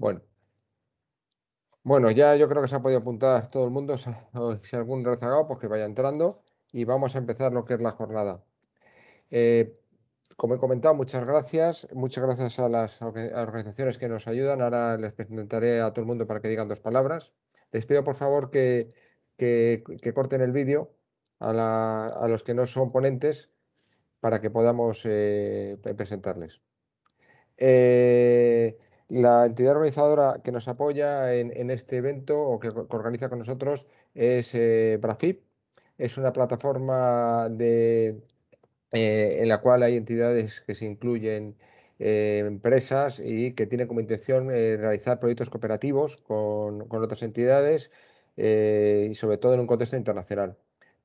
Bueno. Bueno, ya yo creo que se ha podido apuntar todo el mundo. Si algún rezagado, pues que vaya entrando. Y vamos a empezar lo que es la jornada. Eh, como he comentado, muchas gracias. Muchas gracias a las organizaciones que nos ayudan. Ahora les presentaré a todo el mundo para que digan dos palabras. Les pido, por favor, que, corten el vídeo a, los que no son ponentes para que podamos eh, presentarles. Eh, la entidad organizadora que nos apoya en, este evento o que, organiza con nosotros es eh, Brafip. Es una plataforma eh, en la cual hay entidades que se incluyen eh, empresas y que tiene como intención eh, realizar proyectos cooperativos con, otras entidades y sobre todo en un contexto internacional.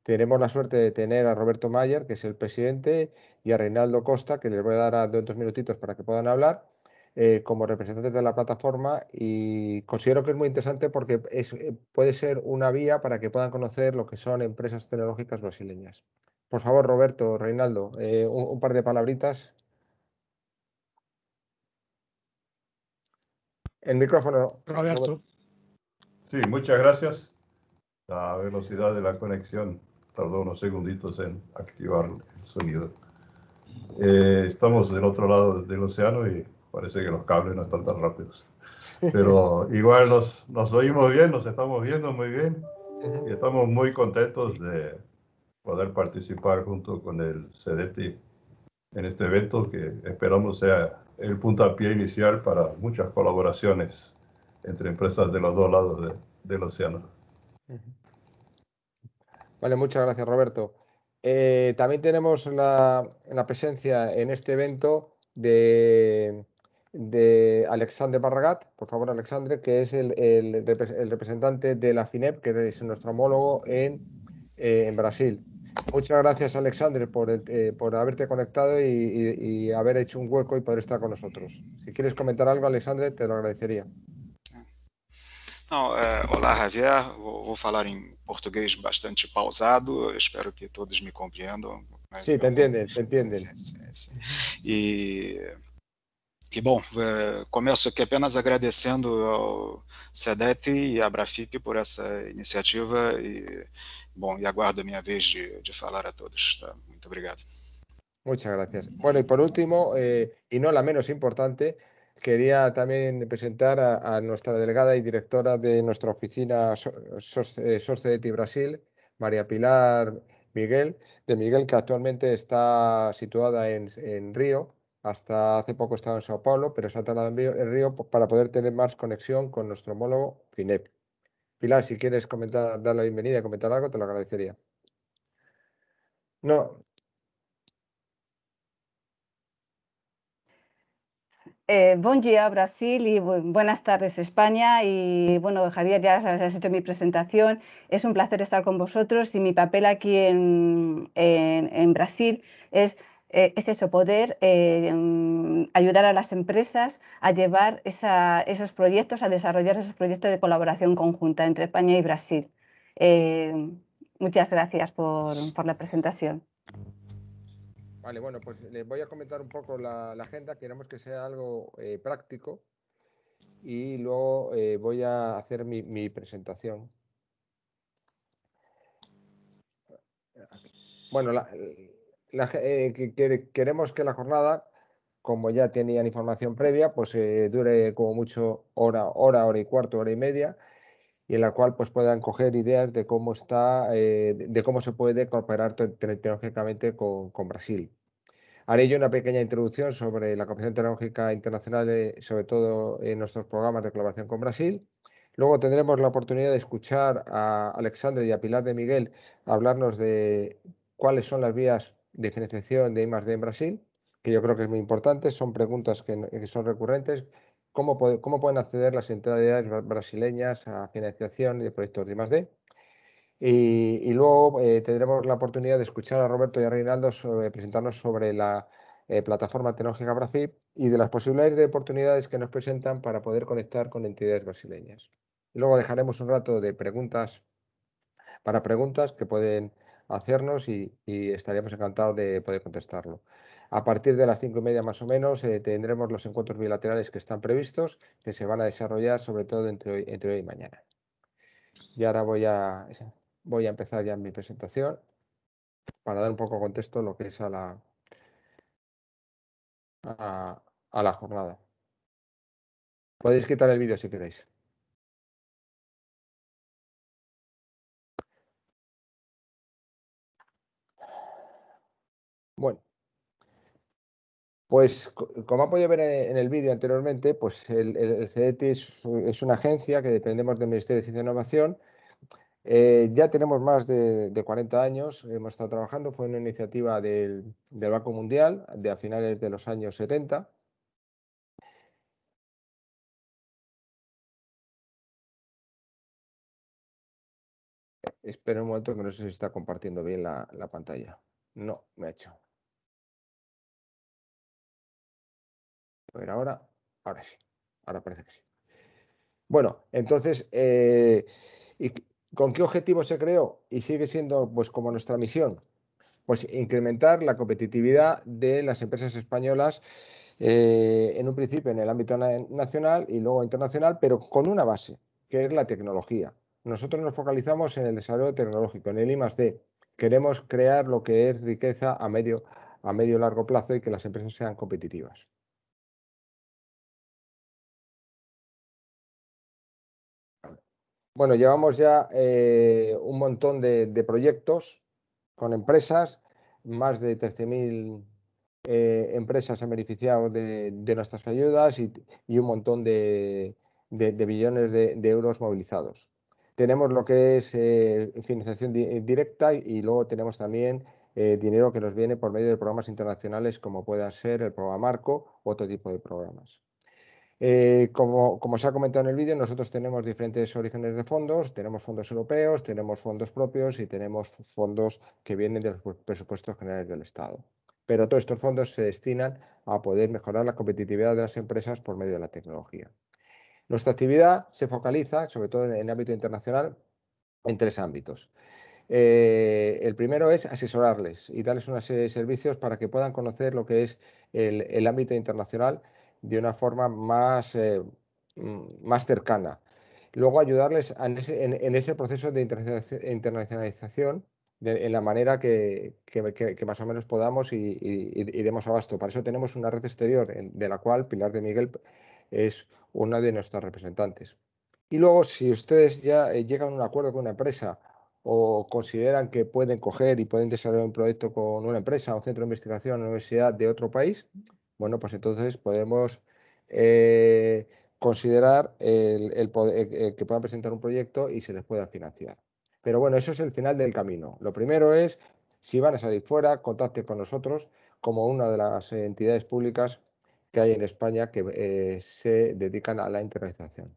Tenemos la suerte de tener a Roberto Mayer, que es el presidente, y a Reinaldo Costa, que les voy a dar dos minutitos para que puedan hablar. Eh, como representantes de la plataforma y considero que es muy interesante porque es, eh, puede ser una vía para que puedan conocer lo que son empresas tecnológicas brasileñas. Por favor, Roberto, Reinaldo, eh, un, par de palabritas. El micrófono. Roberto. Sí, muchas gracias. La velocidad de la conexión tardó unos segunditos en activar el sonido. estamos del otro lado del océano y Parece que los cables no están tan rápidos. Pero igual nos, nos oímos bien, nos estamos viendo muy bien y estamos muy contentos de poder participar junto con el CDT en este evento que esperamos sea el puntapié inicial para muchas colaboraciones entre empresas de los dos lados del océano. Vale, muchas gracias Roberto. Eh, también tenemos la, la, presencia en este evento de de Alexandre Barragat, por favor Alexandre, que es el, el, representante de la FINEP, que es nuestro homólogo en, eh, en Brasil. Muchas gracias Alexandre por, eh, por haberte conectado y, y, haber hecho un hueco y poder estar con nosotros. Si quieres comentar algo Alexandre, te lo agradecería. No, Javier. Voy a falar en em portugués bastante pausado. Espero que todos me comprendan. Sí, te entienden. te entienden. E y bueno, começo aquí apenas agradeciendo a SEDET y e a Brafip por esa iniciativa y e, bueno, y aguardo mi vez de, de falar a todos. Muchas gracias. obrigado. Muchas gracias. Bueno, y por último, eh, y no la menos importante, quería también presentar a, nuestra delegada y directora de nuestra oficina Society eh, Brasil, María Pilar Miguel, de Miguel, que actualmente está situada en, en Río hasta hace poco estaba en Sao Paulo, pero se ha en el río para poder tener más conexión con nuestro homólogo Finep. Pilar, si quieres comentar, dar la bienvenida y comentar algo, te lo agradecería. No. Eh, buen día Brasil y buenas tardes España y bueno Javier ya has, hecho mi presentación, es un placer estar con vosotros y mi papel aquí en Brasil es eh, es eso, poder eh, ayudar a las empresas a llevar esos proyectos, a desarrollar esos proyectos de colaboración conjunta entre España y Brasil. Eh, muchas gracias por, la presentación. Vale, bueno, pues les voy a comentar un poco la, agenda, queremos que sea algo práctico y luego voy a hacer mi, mi presentación. Bueno, la, eh, queremos que la jornada, como ya tenían información previa, pues eh, dure como mucho hora, hora, hora y cuarto, hora y media, y en la cual pues puedan coger ideas de cómo está, eh, de cómo se puede cooperar tecnológicamente con, con, Brasil. Haré yo una pequeña introducción sobre la cooperación tecnológica internacional, sobre todo en nuestros programas de colaboración con Brasil. Luego tendremos la oportunidad de escuchar a Alexandre y a Pilar de Miguel hablarnos de cuáles son las vías de financiación de I+.D en Brasil, que yo creo que es muy importante, son preguntas que, son recurrentes. ¿Cómo, ¿Cómo, pueden acceder las entidades brasileñas a financiación de proyectos de I+.D? Y, luego eh, tendremos la oportunidad de escuchar a Roberto y a Reinaldo sobre, presentarnos sobre la eh, plataforma tecnológica Brasil y de las posibilidades de oportunidades que nos presentan para poder conectar con entidades brasileñas. luego dejaremos un rato de preguntas para preguntas que pueden hacernos y, estaríamos encantados de poder contestarlo. A partir de las cinco y media más o menos eh, tendremos los encuentros bilaterales que están previstos, que se van a desarrollar sobre todo entre hoy, entre hoy y mañana. Y ahora voy a, voy a empezar ya mi presentación para dar un poco de contexto lo que es a la, a la jornada. Podéis quitar el vídeo si queréis. Bueno, pues como ha podido ver en el vídeo anteriormente, pues el, CDT es, una agencia que dependemos del Ministerio de Ciencia y e Innovación. Eh, ya tenemos más de, 40 años, hemos estado trabajando, fue una iniciativa del, Banco Mundial de a finales de los años 70. Espero un momento que no sé si está compartiendo bien la pantalla. No, me ha hecho. ahora, ahora sí. Ahora parece que sí. Bueno, entonces, eh, ¿y ¿con qué objetivo se creó? Y sigue siendo pues como nuestra misión. Pues incrementar la competitividad de las empresas españolas eh, en un principio en el ámbito nacional y luego internacional, pero con una base, que es la tecnología. Nosotros nos focalizamos en el desarrollo tecnológico, en el I Queremos crear lo que es riqueza a medio, a medio largo plazo y que las empresas sean competitivas. Bueno, llevamos ya eh, un montón de, proyectos con empresas, más de 13.000 eh, empresas han beneficiado de, nuestras ayudas y, un montón de, billones de, euros movilizados. Tenemos lo que es eh, financiación directa y luego tenemos también dinero que nos viene por medio de programas internacionales como pueda ser el programa Marco u otro tipo de programas. Eh, como, se ha comentado en el vídeo, nosotros tenemos diferentes orígenes de fondos, tenemos fondos europeos, tenemos fondos propios y tenemos fondos que vienen de los presupuestos generales del Estado. Pero todos estos fondos se destinan a poder mejorar la competitividad de las empresas por medio de la tecnología. Nuestra actividad se focaliza, sobre todo en el ámbito internacional, en tres ámbitos. Eh, el primero es asesorarles y darles una serie de servicios para que puedan conocer lo que es el ámbito internacional de una forma más, eh, mm, más cercana. Luego ayudarles en ese, proceso de internacionalización en la manera que, más o menos podamos y, y, demos abasto. Para eso tenemos una red exterior de la cual Pilar de Miguel es una de nuestras representantes. Y luego, si ustedes ya eh, llegan a un acuerdo con una empresa o consideran que pueden coger y pueden desarrollar un proyecto con una empresa, un centro de investigación, una universidad de otro país, bueno, pues entonces podemos eh, considerar eh, eh, que puedan presentar un proyecto y se les pueda financiar. Pero bueno, eso es el final del camino. Lo primero es, si van a salir fuera, contacte con nosotros como una de las entidades públicas que hay en España que se dedican a la internacionalización.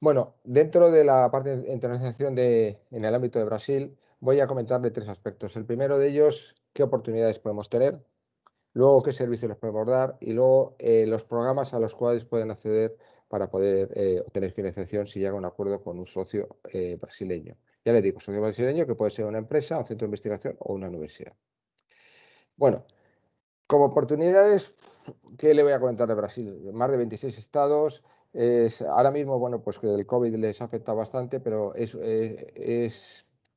Bueno, dentro de la parte de internalización en el ámbito de Brasil, voy a comentarle tres aspectos. El primero de ellos, qué oportunidades podemos tener luego qué servicios les pueden dar y luego eh, los programas a los cuales pueden acceder para poder eh, obtener financiación si llega a un acuerdo con un socio eh, brasileño. Ya le digo, socio brasileño que puede ser una empresa, un centro de investigación o una universidad. Bueno, como oportunidades, ¿qué le voy a comentar de Brasil? Más de 26 estados. Es, ahora mismo, bueno, pues que el COVID les afecta bastante, pero es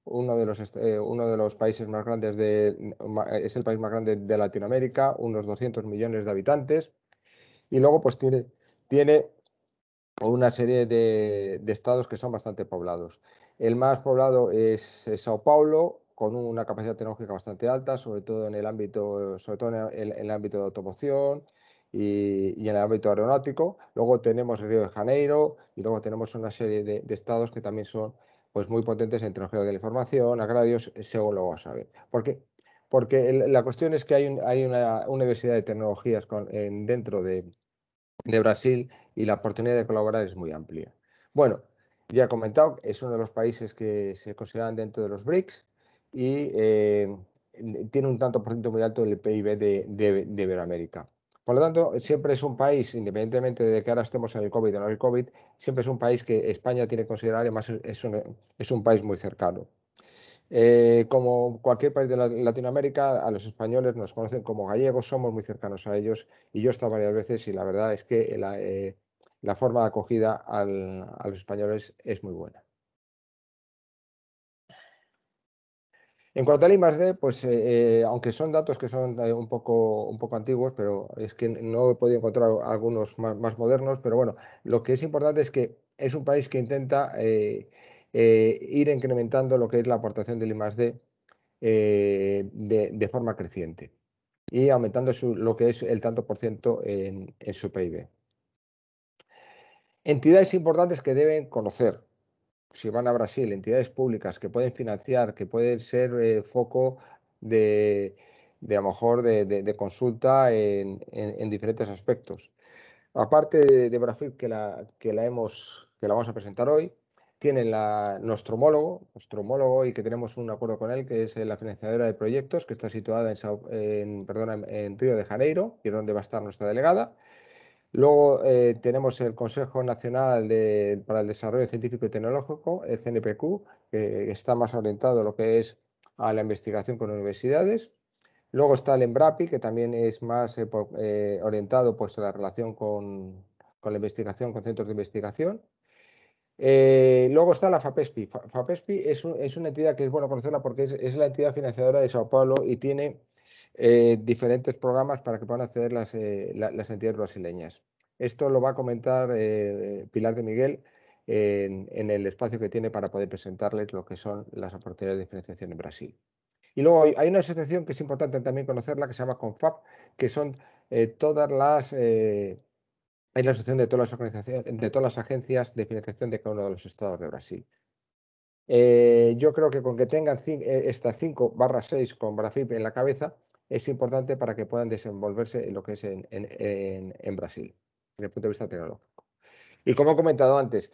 uno de los, eh, uno de los países más grandes de, eh, es el país más grande de Latinoamérica, unos 200 millones de habitantes, y luego pues tiene, tiene una serie de, estados que son bastante poblados. El más poblado es, Sao Paulo, con una capacidad tecnológica bastante alta, sobre todo en el ámbito, sobre todo en el, ámbito de automoción y, en el ámbito aeronáutico. Luego tenemos Río de Janeiro y luego tenemos una serie de estados que también son pues muy potentes en tecnología de la información, agrarios, eh, según lo vamos a ver. Porque, porque la cuestión es que hay, hay una universidad de tecnologías dentro de, Brasil y la oportunidad de colaborar es muy amplia. Bueno, ya he comentado, es uno de los países que se consideran dentro de los BRICS y eh, tiene un tanto por ciento muy alto del PIB de, de, de Iberoamérica. Por lo tanto, siempre es un país, independientemente de que ahora estemos en el COVID o no en el COVID, siempre es un país que España tiene que considerar, además es un, país muy cercano. Eh, como cualquier país de Latinoamérica, a los españoles nos conocen como gallegos, somos muy cercanos a ellos y yo he estado varias veces y la verdad es que la, eh, forma de acogida a los españoles es muy buena. En cuanto al I+.D., pues eh, eh, aunque son datos que son eh, un, poco, un poco antiguos, pero es que no he podido encontrar algunos más, modernos, pero bueno, lo que es importante es que es un país que intenta ir incrementando lo que es la aportación del I+.D. de, de forma creciente y aumentando lo que es el tanto por ciento en su PIB. Entidades importantes que deben conocer si van a Brasil, entidades públicas que pueden financiar, que pueden ser eh, foco de, a lo mejor de, consulta en, diferentes aspectos. Aparte de, Brasil, que la, que, la hemos, que la vamos a presentar hoy, tiene la, nuestro homólogo, nuestro homólogo y que tenemos un acuerdo con él, que es eh, la financiadora de proyectos, que está situada en, en, perdona, en Río de Janeiro, y es donde va a estar nuestra delegada. Luego eh, tenemos el Consejo Nacional para el Desarrollo Científico y Tecnológico, el CNPq, que está más orientado a lo que es a la investigación con universidades. Luego está el EMBRAPI, que también es más eh, eh, orientado pues, a la relación con, la investigación, con centros de investigación. luego está la FAPESPI. FAPESPI es, es, una entidad que es bueno conocerla porque es, es la entidad financiadora de Sao Paulo y tiene eh, diferentes programas para que puedan acceder eh, las, entidades brasileñas. Esto lo va a comentar eh, Pilar de Miguel en, el espacio que tiene para poder presentarles lo que son las oportunidades de financiación en Brasil. Y luego hay una asociación que es importante también conocerla, que se llama CONFAP, que son todas las hay la asociación de todas las organizaciones, de todas las agencias de financiación de cada uno de los estados de Brasil. yo creo que con que tengan estas 5 barra 6 con Brafip en la cabeza, es importante para que puedan desenvolverse en lo que es en, Brasil, desde el punto de vista tecnológico. Y como he comentado antes,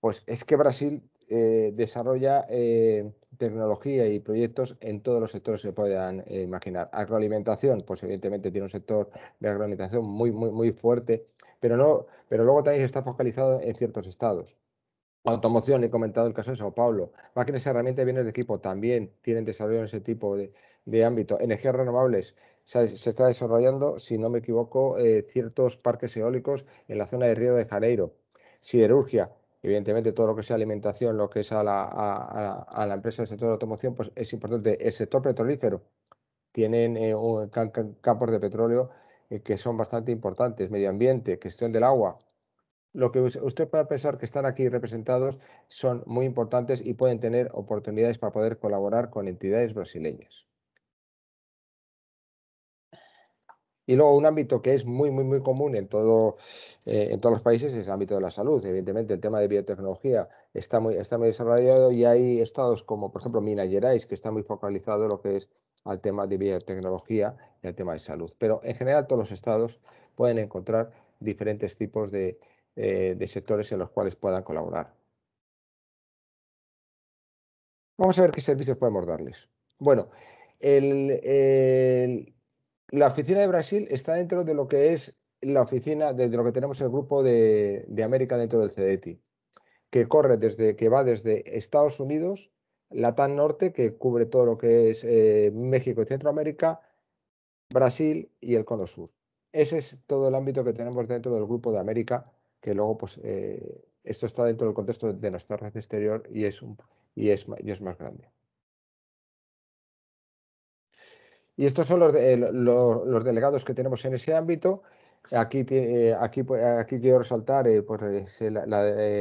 pues es que Brasil eh, desarrolla eh, tecnología y proyectos en todos los sectores que se puedan eh, imaginar. Agroalimentación, pues evidentemente tiene un sector de agroalimentación muy, muy, muy fuerte, pero, no, pero luego también está focalizado en ciertos estados. Automoción, he comentado el caso de Sao Paulo. Máquinas y herramientas y bienes de equipo también tienen desarrollo en ese tipo de, de ámbito. Energías renovables. Se, está desarrollando, si no me equivoco, eh, ciertos parques eólicos en la zona de Río de Janeiro. Siderurgia, evidentemente todo lo que sea alimentación, lo que es a la, a, la empresa del sector de automoción, pues es importante. El sector petrolífero, tienen eh, campos de petróleo eh, que son bastante importantes, medio ambiente, gestión del agua. Lo que usted pueda pensar que están aquí representados son muy importantes y pueden tener oportunidades para poder colaborar con entidades brasileñas. Y luego un ámbito que es muy, muy, muy común en, todo, eh, en todos los países es el ámbito de la salud. Evidentemente, el tema de biotecnología está muy, está muy desarrollado y hay estados como, por ejemplo, Minas que está muy focalizado en lo que es al tema de biotecnología y al tema de salud. Pero en general todos los estados pueden encontrar diferentes tipos de, eh, de sectores en los cuales puedan colaborar. Vamos a ver qué servicios podemos darles. Bueno, el la oficina de Brasil está dentro de lo que es la oficina, de, lo que tenemos el grupo de, América dentro del CDT, que corre desde, que va desde Estados Unidos, la Norte, que cubre todo lo que es eh, México y Centroamérica, Brasil y el Cono Sur. Ese es todo el ámbito que tenemos dentro del grupo de América, que luego, pues, eh, esto está dentro del contexto de nuestra red exterior y es, un, y es, y es más grande. Y estos son los, eh, los, delegados que tenemos en ese ámbito. Aquí, eh, aquí, aquí quiero resaltar eh, pues,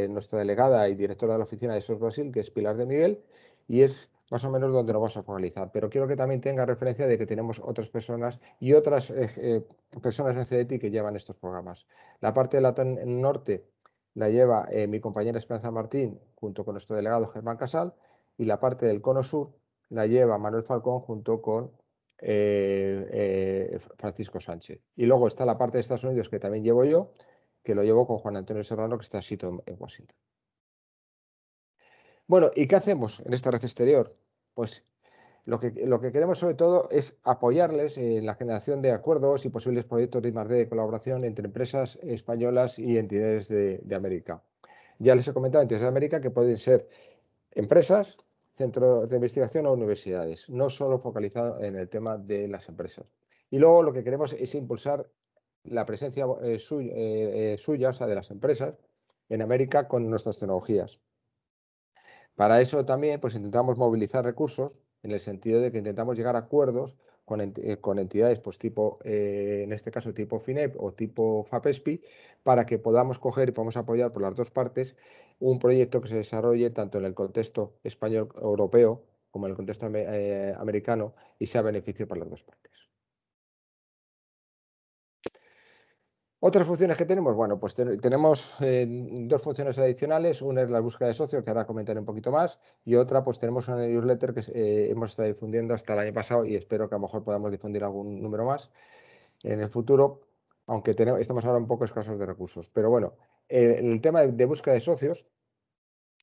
nuestra delegada y directora de la oficina de SOS Brasil, que es Pilar de Miguel, y es más o menos donde nos vamos a focalizar. Pero quiero que también tenga referencia de que tenemos otras personas y otras personas de CETI que llevan estos programas. La parte del la e norte la lleva mi compañera Esperanza Martín junto con nuestro delegado Germán Casal y la parte del cono sur la lleva Manuel Falcón junto con eh, eh, Francisco Sánchez. Y luego está la parte de Estados Unidos que también llevo yo, que lo llevo con Juan Antonio Serrano, que está sito en Washington. Bueno, ¿y qué hacemos en esta red exterior? Pues lo que, lo que, queremos sobre todo es apoyarles en la generación de acuerdos y posibles proyectos de de colaboración entre empresas españolas y entidades de, de América. Ya les he comentado entidades de América que pueden ser empresas, centros de investigación o universidades, no solo focalizado en el tema de las empresas. Y luego lo que queremos es impulsar la presencia eh, eh, eh, suya, o sea, de las empresas, en América con nuestras tecnologías. Para eso también pues, intentamos movilizar recursos en el sentido de que intentamos llegar a acuerdos eh, con, entidades pues tipo, eh, en este caso tipo FINEP o tipo FAPESPI, para que podamos coger y podamos apoyar por las dos partes un proyecto que se desarrolle tanto en el contexto español europeo como en el contexto eh, americano y sea beneficio para las dos partes. Otras funciones que tenemos, bueno, pues tenemos eh, dos funciones adicionales. Una es la búsqueda de socios, que ahora comentaré un poquito más, y otra, pues tenemos una newsletter que eh, hemos estado difundiendo hasta el año pasado y espero que a lo mejor podamos difundir algún número más en el futuro, aunque estamos ahora un poco escasos de recursos. Pero bueno, el tema de, búsqueda de socios,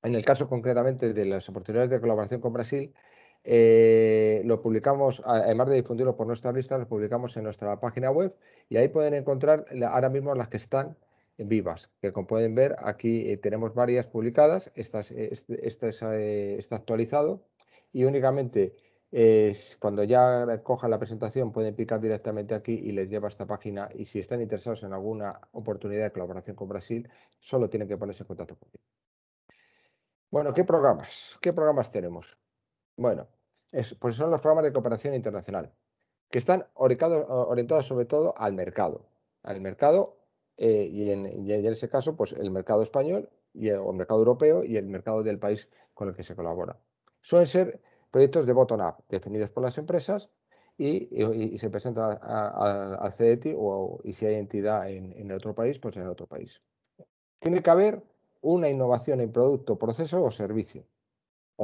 en el caso concretamente de las oportunidades de colaboración con Brasil, eh, lo publicamos, además de difundirlo por nuestra lista lo publicamos en nuestra página web y ahí pueden encontrar ahora mismo las que están vivas, que como pueden ver aquí eh, tenemos varias publicadas, eh, este, esta, está actualizado y únicamente cuando ya cojan la presentación pueden picar directamente aquí y les lleva a esta página y si están interesados en alguna oportunidad de colaboración con Brasil, solo tienen que ponerse en contacto conmigo. Bueno, ¿qué programas? ¿Qué programas tenemos? Bueno, es, pues son los programas de cooperación internacional, que están orientados, sobre todo al mercado, al mercado eh, y, en, ese caso, pues el mercado español y el, o el mercado europeo y el mercado del país con el que se colabora. Suelen ser proyectos de bottom-up, definidos por las empresas y, se presentan al CETI o y si hay entidad en, en, otro país, pues en el otro país. Tiene que haber una innovación en producto, proceso o servicio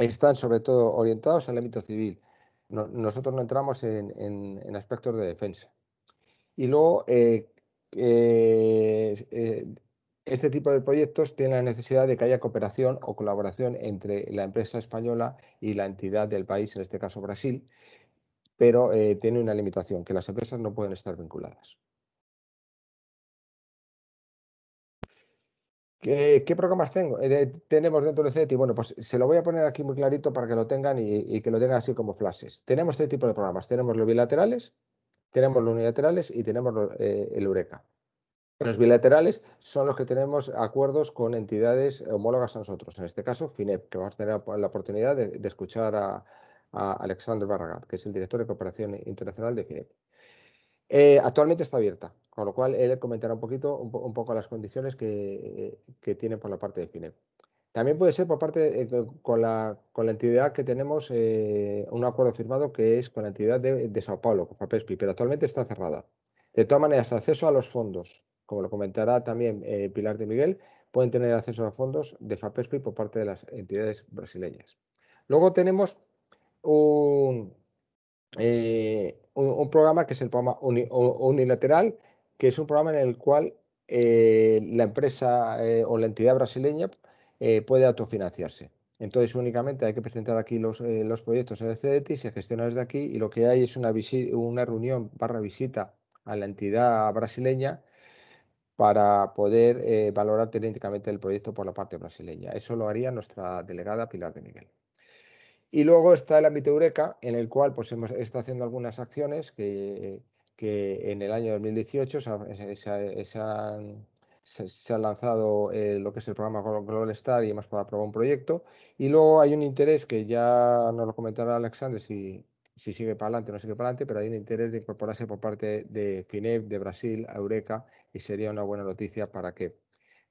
están sobre todo orientados al ámbito civil. nosotros no entramos en, aspectos de defensa. Y luego, eh, eh, eh, este tipo de proyectos tiene la necesidad de que haya cooperación o colaboración entre la empresa española y la entidad del país, en este caso Brasil, pero tiene una limitación, que las empresas no pueden estar vinculadas. ¿Qué, programas tengo? Eh, tenemos dentro de CETI? Bueno, pues se lo voy a poner aquí muy clarito para que lo tengan y, que lo tengan así como flashes. Tenemos tres este tipos de programas. Tenemos los bilaterales, tenemos los unilaterales y tenemos eh, el Eureka. Los bilaterales son los que tenemos acuerdos con entidades homólogas a nosotros. En este caso, FINEP, que vamos a tener la oportunidad de, escuchar a, a Alexander Barragat, que es el director de Cooperación Internacional de FINEP. Eh, actualmente está abierta, con lo cual él comentará un poquito, un, poco las condiciones que, tiene por la parte de FINEP. También puede ser por parte, eh, con, la, entidad que tenemos, eh, un acuerdo firmado que es con la entidad de, Sao Paulo, con FAPESPI, pero actualmente está cerrada. De todas maneras, acceso a los fondos, como lo comentará también Pilar de Miguel, pueden tener acceso a fondos de FAPESPI por parte de las entidades brasileñas. Luego tenemos un, eh, un, programa que es el programa unilateral, que es un programa en el cual eh, la empresa eh, o la entidad brasileña puede autofinanciarse. Entonces únicamente hay que presentar aquí los, proyectos en el CDT, se gestiona desde aquí y lo que hay es una, una reunión barra visita a la entidad brasileña para poder valorar técnicamente el proyecto por la parte brasileña. Eso lo haría nuestra delegada Pilar de Miguel. Y luego está el ámbito Eureka, en el cual pues, hemos estado haciendo algunas acciones que, en el año 2018 se, ha lanzado eh, lo que es el programa Global Star y hemos aprobado un proyecto. Y luego hay un interés que ya nos lo comentará Alexander si, si sigue para adelante o no sigue para adelante, pero hay un interés de incorporarse por parte de FINEP, de Brasil, a Eureka, y sería una buena noticia para que.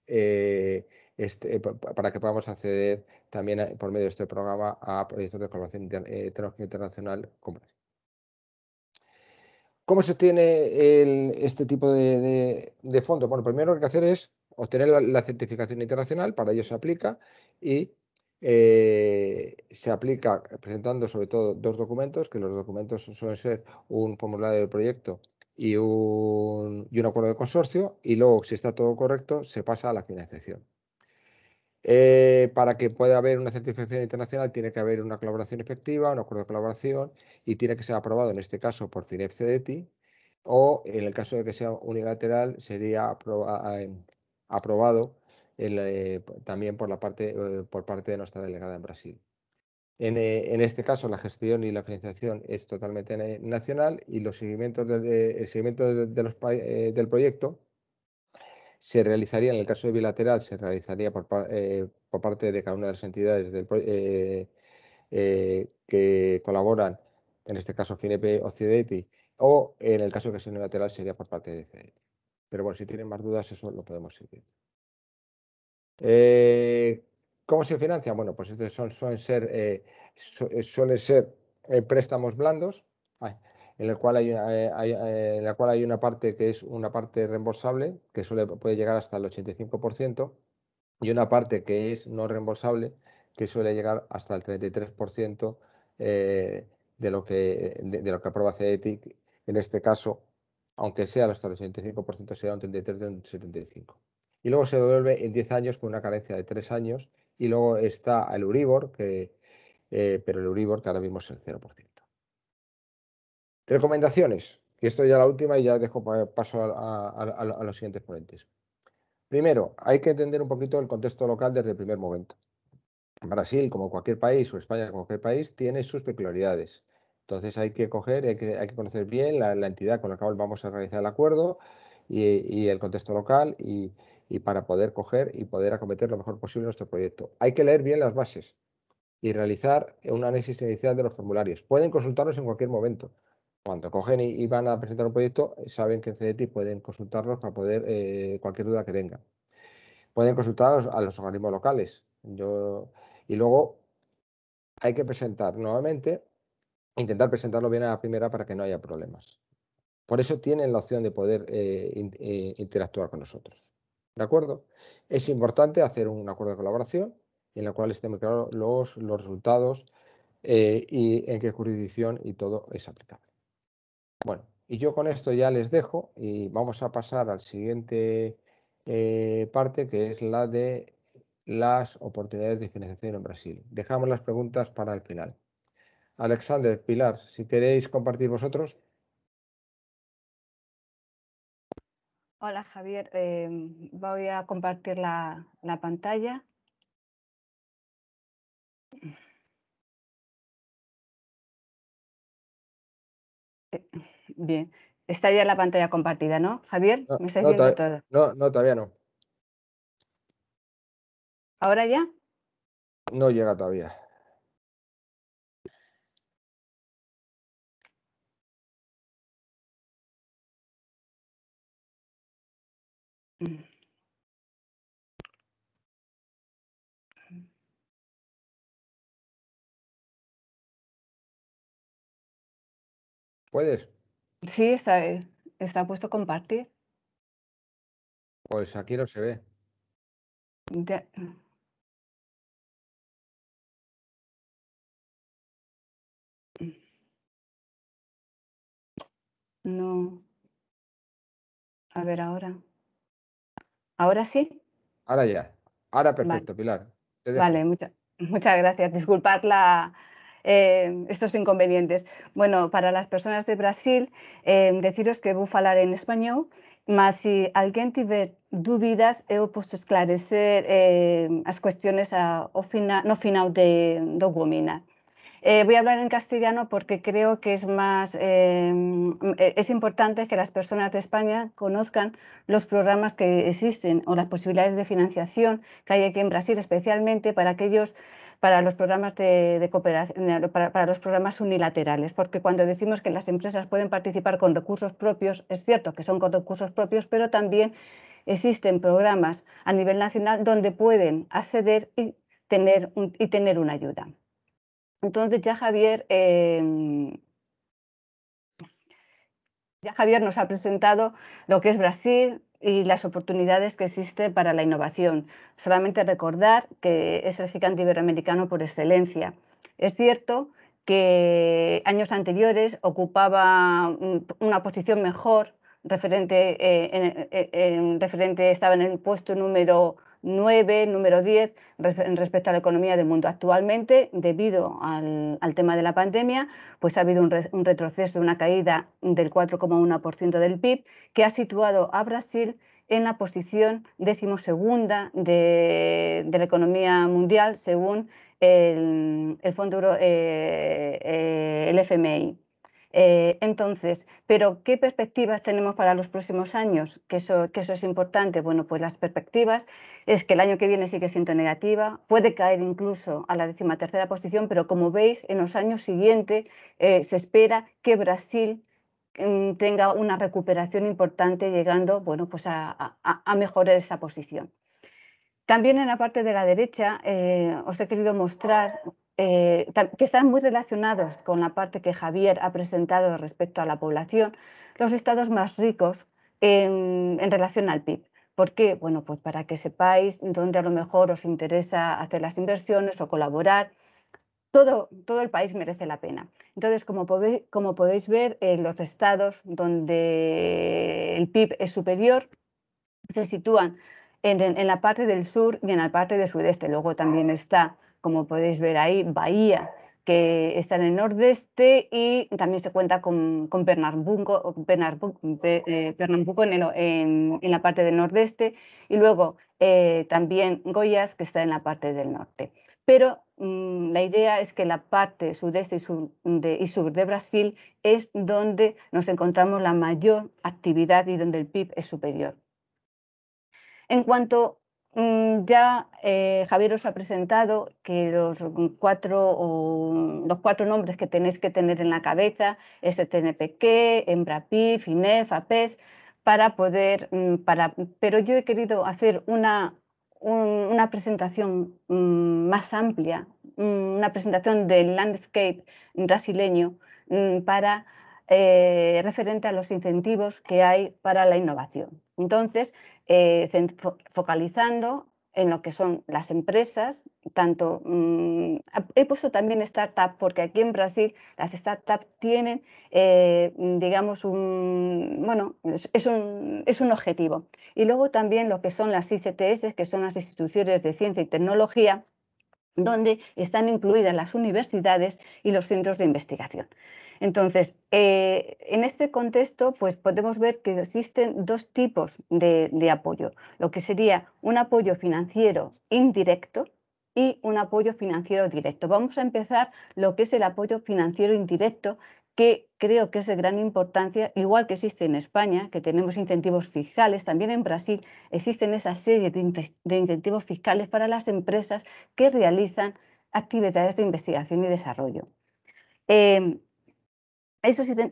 Eh, este, para que podamos acceder también por medio de este programa a proyectos de colaboración eh, tecnológica internacional como este. ¿Cómo se obtiene este tipo de, fondo? Bueno, primero lo que hay que hacer es obtener la, certificación internacional, para ello se aplica y eh, se aplica presentando sobre todo dos documentos, que los documentos suelen ser un formulario del proyecto y un acuerdo de consorcio, y luego, si está todo correcto, se pasa a la financiación. Eh, para que pueda haber una certificación internacional tiene que haber una colaboración efectiva, un acuerdo de colaboración y tiene que ser aprobado en este caso por finep o en el caso de que sea unilateral sería eh, aprobado eh, también por, la parte, por parte de nuestra delegada en Brasil. En, este caso la gestión y la financiación es totalmente nacional y los seguimientos del el seguimiento de, los, del proyecto se realizaría, en el caso de bilateral, se realizaría eh, por, parte de cada una de las entidades eh, eh, que colaboran, en este caso FINEP o CIDETI, o en el caso que sea unilateral sería por parte de CIDETI. Pero bueno, si tienen más dudas, eso lo podemos seguir. ¿Cómo se financia? Bueno, pues estos son, suelen ser, ser préstamos blandos en el cual hay, eh, eh, la cual hay una parte que es una parte reembolsable, que suele, puede llegar hasta el 85%, y una parte que es no reembolsable, que suele llegar hasta el 33% eh, de, lo que, de, lo que aprueba CETIC. En este caso, aunque sea hasta el 85%, será un 33 de un 75. Y luego se devuelve en 10 años con una carencia de 3 años. Y luego está el Uribor, que, pero el Uribor que ahora mismo es el 0%. Recomendaciones, y esto ya la última y ya dejo paso a, los siguientes ponentes. Primero, hay que entender un poquito el contexto local desde el primer momento. Brasil, como cualquier país, o España, como cualquier país, tiene sus peculiaridades. Entonces hay que coger, hay que, conocer bien la, entidad con la cual vamos a realizar el acuerdo y, el contexto local y, para poder coger y poder acometer lo mejor posible nuestro proyecto. Hay que leer bien las bases y realizar un análisis inicial de los formularios. Pueden consultarnos en cualquier momento cuando cogen y, van a presentar un proyecto, eh, saben que en CDT pueden consultarlos para poder eh, cualquier duda que tengan. Pueden consultarlos a los, organismos locales. Yo, y luego hay que presentar nuevamente, intentar presentarlo bien a la primera para que no haya problemas. Por eso tienen la opción de poder eh, interactuar con nosotros. ¿De acuerdo? Es importante hacer un acuerdo de colaboración en el cual estén muy claros los resultados y en qué jurisdicción y todo es aplicable. Bueno, y yo con esto ya les dejo y vamos a pasar al siguiente eh, parte que es la de las oportunidades de financiación en Brasil. Dejamos las preguntas para el final. Alexander, Pilar, si queréis compartir vosotros. Hola Javier, eh, voy a compartir la, pantalla. Bien. Está ya la pantalla compartida, ¿no, Javier? ¿Me viendo todo? No, no, todavía no. ¿Ahora ya? No llega todavía. ¿Puedes? Sí, está, eh, está puesto compartir. Pues aquí no se ve. Ya. No. A ver ahora. ¿Ahora sí? Ahora ya. Ahora perfecto, Pilar. Vale, muchas gracias. Disculpad la, eh, estos inconvenientes. Bueno, para las personas de Brasil, eh, deciros que vou falar en español, mas se alguén tiver dúbidas, eu posso esclarecer eh, as cuestiones a, ao final, no final de, do webinar. Eh, voy a hablar en castellano porque creo que es más em, e, es importante que las personas de España conozcan los programas que existen o las posibilidades de financiación que hay aquí en Brasil, especialmente para aquellos para los programas de, cooperación, eh, para, para, los programas unilaterales, porque cuando decimos que las empresas pueden participar con recursos propios, es cierto que son con recursos propios, pero también existen programas a nivel nacional donde pueden acceder y tener, y tener una ayuda. Entonces ya Javier, em, ya Javier nos ha presentado lo que es Brasil y las oportunidades que existe para la innovación. Solamente recordar que es el gigante iberoamericano por excelencia. Es cierto que años anteriores ocupaba una posición mejor, referente, eh, eh, referente estaba en el puesto número 9, número 10, respecto a la economía del mundo. Actualmente, debido al, tema de la pandemia, pues ha habido un, retroceso, una caída del 4,1% del PIB, que ha situado a Brasil en la posición decimosegunda de, de la economía mundial, según el, el Fondo eh, eh, el FMI. Eh, entonces, pero ¿qué perspectivas tenemos para los próximos años? Que eso, que eso es importante. Bueno, pues las perspectivas es que el año que viene sigue siendo negativa, puede caer incluso a la decimatercera posición, pero como veis, en los años siguientes eh, se espera que Brasil mm, tenga una recuperación importante llegando bueno, pues a, mejorar esa posición. También en la parte de la derecha eh, os he querido mostrar eh, que están muy relacionados con la parte que Javier ha presentado respecto a la población, los estados más ricos en, relación al PIB. ¿Por qué? Bueno, pues para que sepáis dónde a lo mejor os interesa hacer las inversiones o colaborar. Todo, todo el país merece la pena. Entonces, como, podéis como podéis ver, los estados donde el PIB es superior se sitúan en, en, la parte del sur y en la parte del sudeste. Luego también está como podéis ver ahí, Bahía, que está en el nordeste y también se cuenta con, con Pernambuco, eh, en, la parte del nordeste y luego eh, también Goyas, que está en la parte del norte. Pero mm, la idea es que la parte sudeste y sur, de, y sur de Brasil es donde nos encontramos la mayor actividad y donde el PIB es superior. En cuanto Mm, ya eh, Javier os ha presentado que los cuatro, los cuatro nombres que tenéis que tener en la cabeza, STNPq, Embrapi, FINEP, APES, para poder, mm, para, pero yo he querido hacer una, una presentación mm, más amplia, una presentación del landscape brasileño para eh, referente a los incentivos que hay para la innovación. Entonces, eh, focalizando en lo que son las empresas, tanto mm, he puesto también startup porque aquí en Brasil las startups tienen, eh, digamos, un bueno, un, es un objetivo. Y luego también lo que son las ICTS, que son las instituciones de ciencia y tecnología, donde están incluidas las universidades y los centros de investigación. Entonces, eh, en este contexto, pues podemos ver que existen dos tipos de, de apoyo, lo que sería un apoyo financiero indirecto, y un apoyo financiero directo. Vamos a empezar lo que es el apoyo financiero indirecto, que creo que es de gran importancia, igual que existe en España, que tenemos incentivos fiscales, también en Brasil existen esa serie de, incentivos fiscales para las empresas que realizan actividades de investigación y desarrollo. Em,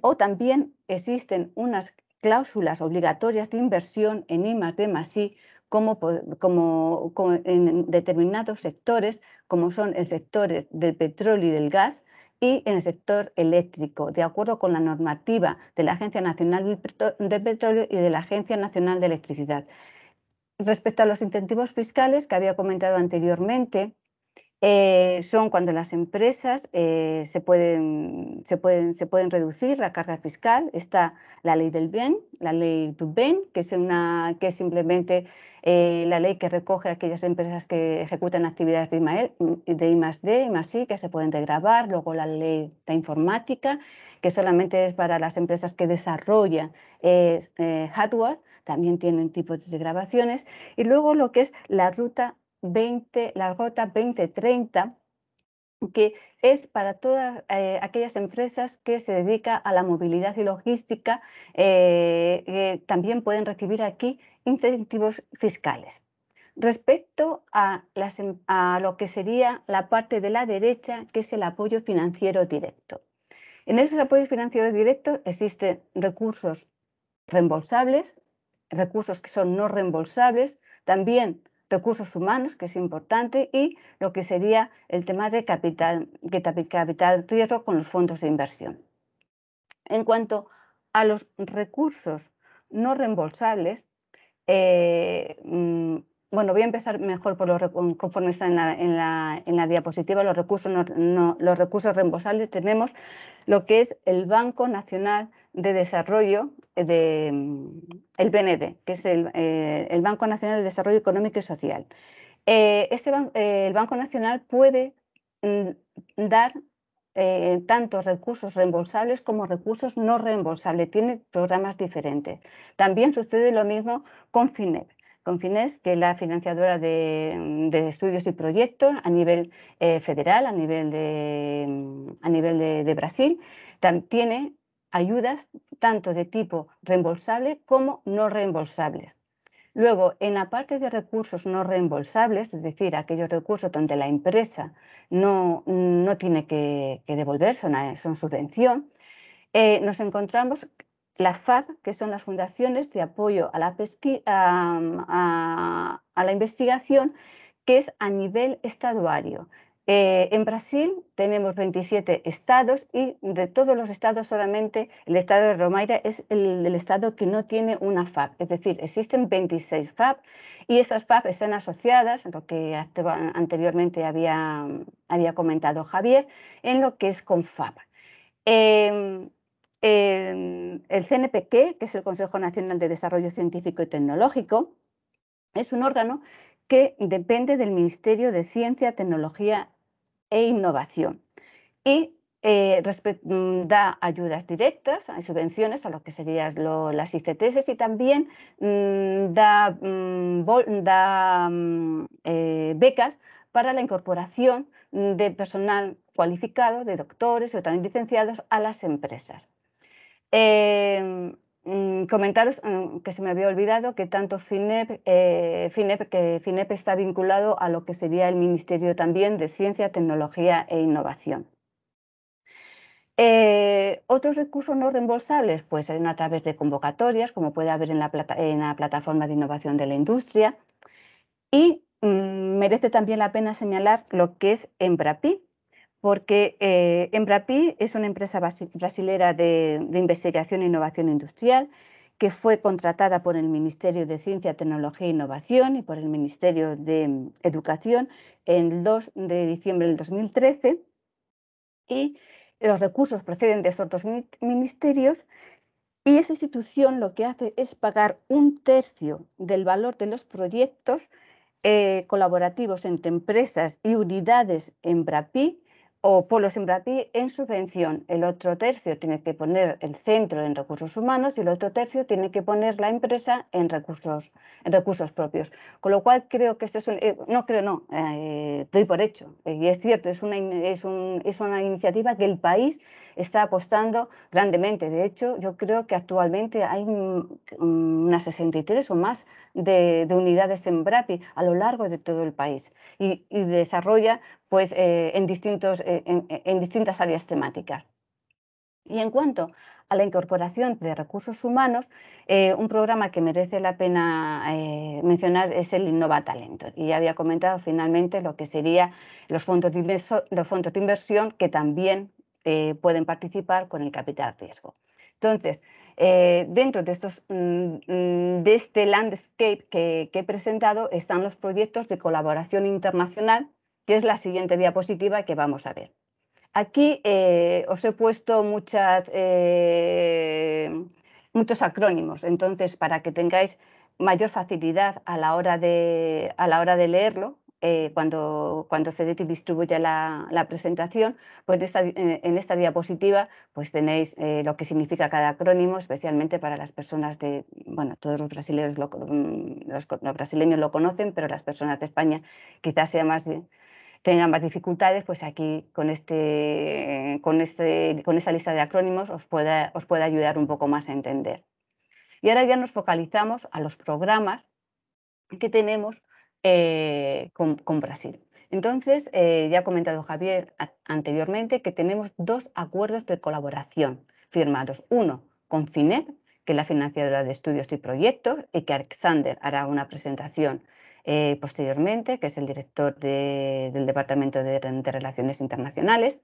o también existen unas cláusulas obligatorias de inversión en I de D como en determinados sectores, como son el sector del petróleo y del gas, y en el sector eléctrico, de acuerdo con la normativa de la Agencia Nacional del Petróleo y de la Agencia Nacional de Electricidad. Respecto a los incentivos fiscales que había comentado anteriormente, eh, son cuando las empresas eh, se, pueden, se, pueden, se pueden reducir la carga fiscal. Está la ley del bien, la ley du que es, una, que es simplemente eh, la ley que recoge aquellas empresas que ejecutan actividades de, e, mm, de I I, que se pueden degrabar, luego la ley de informática, que solamente es para las empresas que desarrollan eh, eh, hardware, también tienen tipos de grabaciones, y luego lo que es la ruta 20, la ruta 2030, que es para todas aquellas empresas que se dedican a la movilidad y logística, también pueden recibir aquí incentivos fiscales. Respecto em, a, lo que sería la parte de la derecha, que es el apoyo financiero directo. En esos apoyos financieros directos existen recursos reembolsables, recursos que son no reembolsables, también recursos humanos, que es importante, y lo que sería el tema de capital, capital riesgo con los fondos de inversión. En cuanto a los recursos no reembolsables, eh, mm, bueno, voy a empezar mejor por mm, conforme está en la, en la, diapositiva, los recursos, los recursos reembolsables. Tenemos lo que es el Banco Nacional de Desarrollo, de, mm, el BND, que es eh, el, Banco Nacional de Desarrollo Económico y Social. Eh, este, el Banco Nacional puede dar eh, tanto recursos reembolsables como recursos no reembolsables. Tiene programas diferentes. También sucede lo mismo con FINEP. Con FINES, que es la financiadora de, estudios y proyectos a nivel eh, federal, a nivel de, a nivel de, Brasil, tiene ayudas tanto de tipo reembolsable como no reembolsable. Luego, en la parte de recursos no reembolsables, es decir, aquellos recursos donde la empresa no, tiene que, que devolver, son, subvención, eh, nos encontramos la FAD, que son las fundaciones de apoyo a la, a la investigación, que es a nivel estaduario. Eh, en Brasil tenemos 27 estados y de todos los estados solamente el estado de Romaira es el, estado que no tiene una FAP, Es decir, existen 26 FAP y esas FAP están asociadas, lo que anteriormente había, había comentado Javier, en lo que es con FAB. Em, em, el CNPq, que es el Consejo Nacional de Desarrollo Científico y Tecnológico, es un órgano que depende del Ministerio de Ciencia, Tecnología e innovación. Y eh, mm, da ayudas directas, y subvenciones a lo que serían las ICTS y también mm, da, mm, eh, becas para la incorporación de personal cualificado, de doctores o también licenciados a las empresas. Em, Mm, comentaros mm, que se me había olvidado que tanto eh, FINEP, que FINEP está vinculado a lo que sería el Ministerio también de Ciencia, Tecnología e Innovación. Eh, otros recursos no reembolsables, pues a través de convocatorias, como puede haber en la, plataforma de innovación de la industria. Y mm, merece también la pena señalar lo que es Emprapi porque eh, Embrapi es una empresa brasilera de, investigación e innovación industrial que fue contratada por el Ministerio de Ciencia, Tecnología e Innovación y por el Ministerio de mm, Educación el 2 de diciembre del 2013 y los recursos proceden de esos dos ministerios y esa institución lo que hace es pagar un tercio del valor de los proyectos eh, colaborativos entre empresas y unidades Embrapi o polo Sembrapi, en subvención. El otro tercio tiene que poner el centro en recursos humanos y el otro tercio tiene que poner la empresa en recursos, en recursos propios. Con lo cual creo que esto es un, eh, no creo, no, eh, doy por hecho. Eh, y es cierto, es una, es, es una iniciativa que el país está apostando grandemente. De hecho, yo creo que actualmente hay unas 63 o más de, unidades en BRAPI a lo largo de todo el país y, desarrolla pues, eh, en, distintos, eh, en, distintas áreas temáticas. Y en cuanto a la incorporación de recursos humanos, eh, un programa que merece la pena mencionar es el Innova Talento. Y ya había comentado finalmente lo que serían los fondos de, inversión, de inversión que también pueden participar con el capital riesgo. Entonces, eh, dentro de, estos, mm, mm, de este landscape que, he presentado están los proyectos de colaboración internacional, que es la siguiente diapositiva que vamos a ver. Aquí eh, os he puesto eh, muchos acrónimos, entonces para que tengáis mayor facilidad a la hora a la hora de leerlo, eh, cuando, cuando Cedeti distribuya la, presentación, pues esta, eh, en esta, diapositiva pues tenéis eh, lo que significa cada acrónimo, especialmente para las personas de, bueno, todos los brasileños lo, mm, los, brasileños lo conocen, pero las personas de España quizás sea más tengan más dificultades, pues aquí con, este, con, este, con esta lista de acrónimos os pueda os puede ayudar un poco más a entender. Y ahora ya nos focalizamos a los programas que tenemos eh, con, Brasil. Entonces, eh, ya ha comentado Javier anteriormente que tenemos dos acuerdos de colaboración firmados. Uno con FINEP, que es la financiadora de estudios y proyectos, y que Alexander hará una presentación eh, posteriormente, que es el director del Departamento de, de Relaciones Internacionales.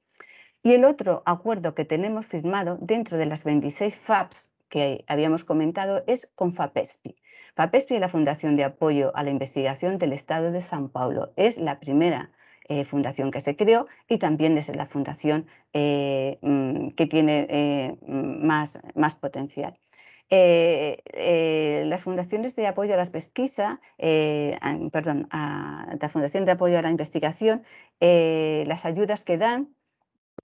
Y el otro acuerdo que tenemos firmado dentro de las 26 FAPs que habíamos comentado es con FAPESPI, Papespi es la Fundación de Apoyo a la Investigación del Estado de San Paulo. Es la primera eh, fundación que se creó y también es la fundación eh, mm, que tiene eh, más, potencial. las fundaciones de apoyo a Pesquisa, perdón, la Fundación de Apoyo a la Investigación, las ayudas que dan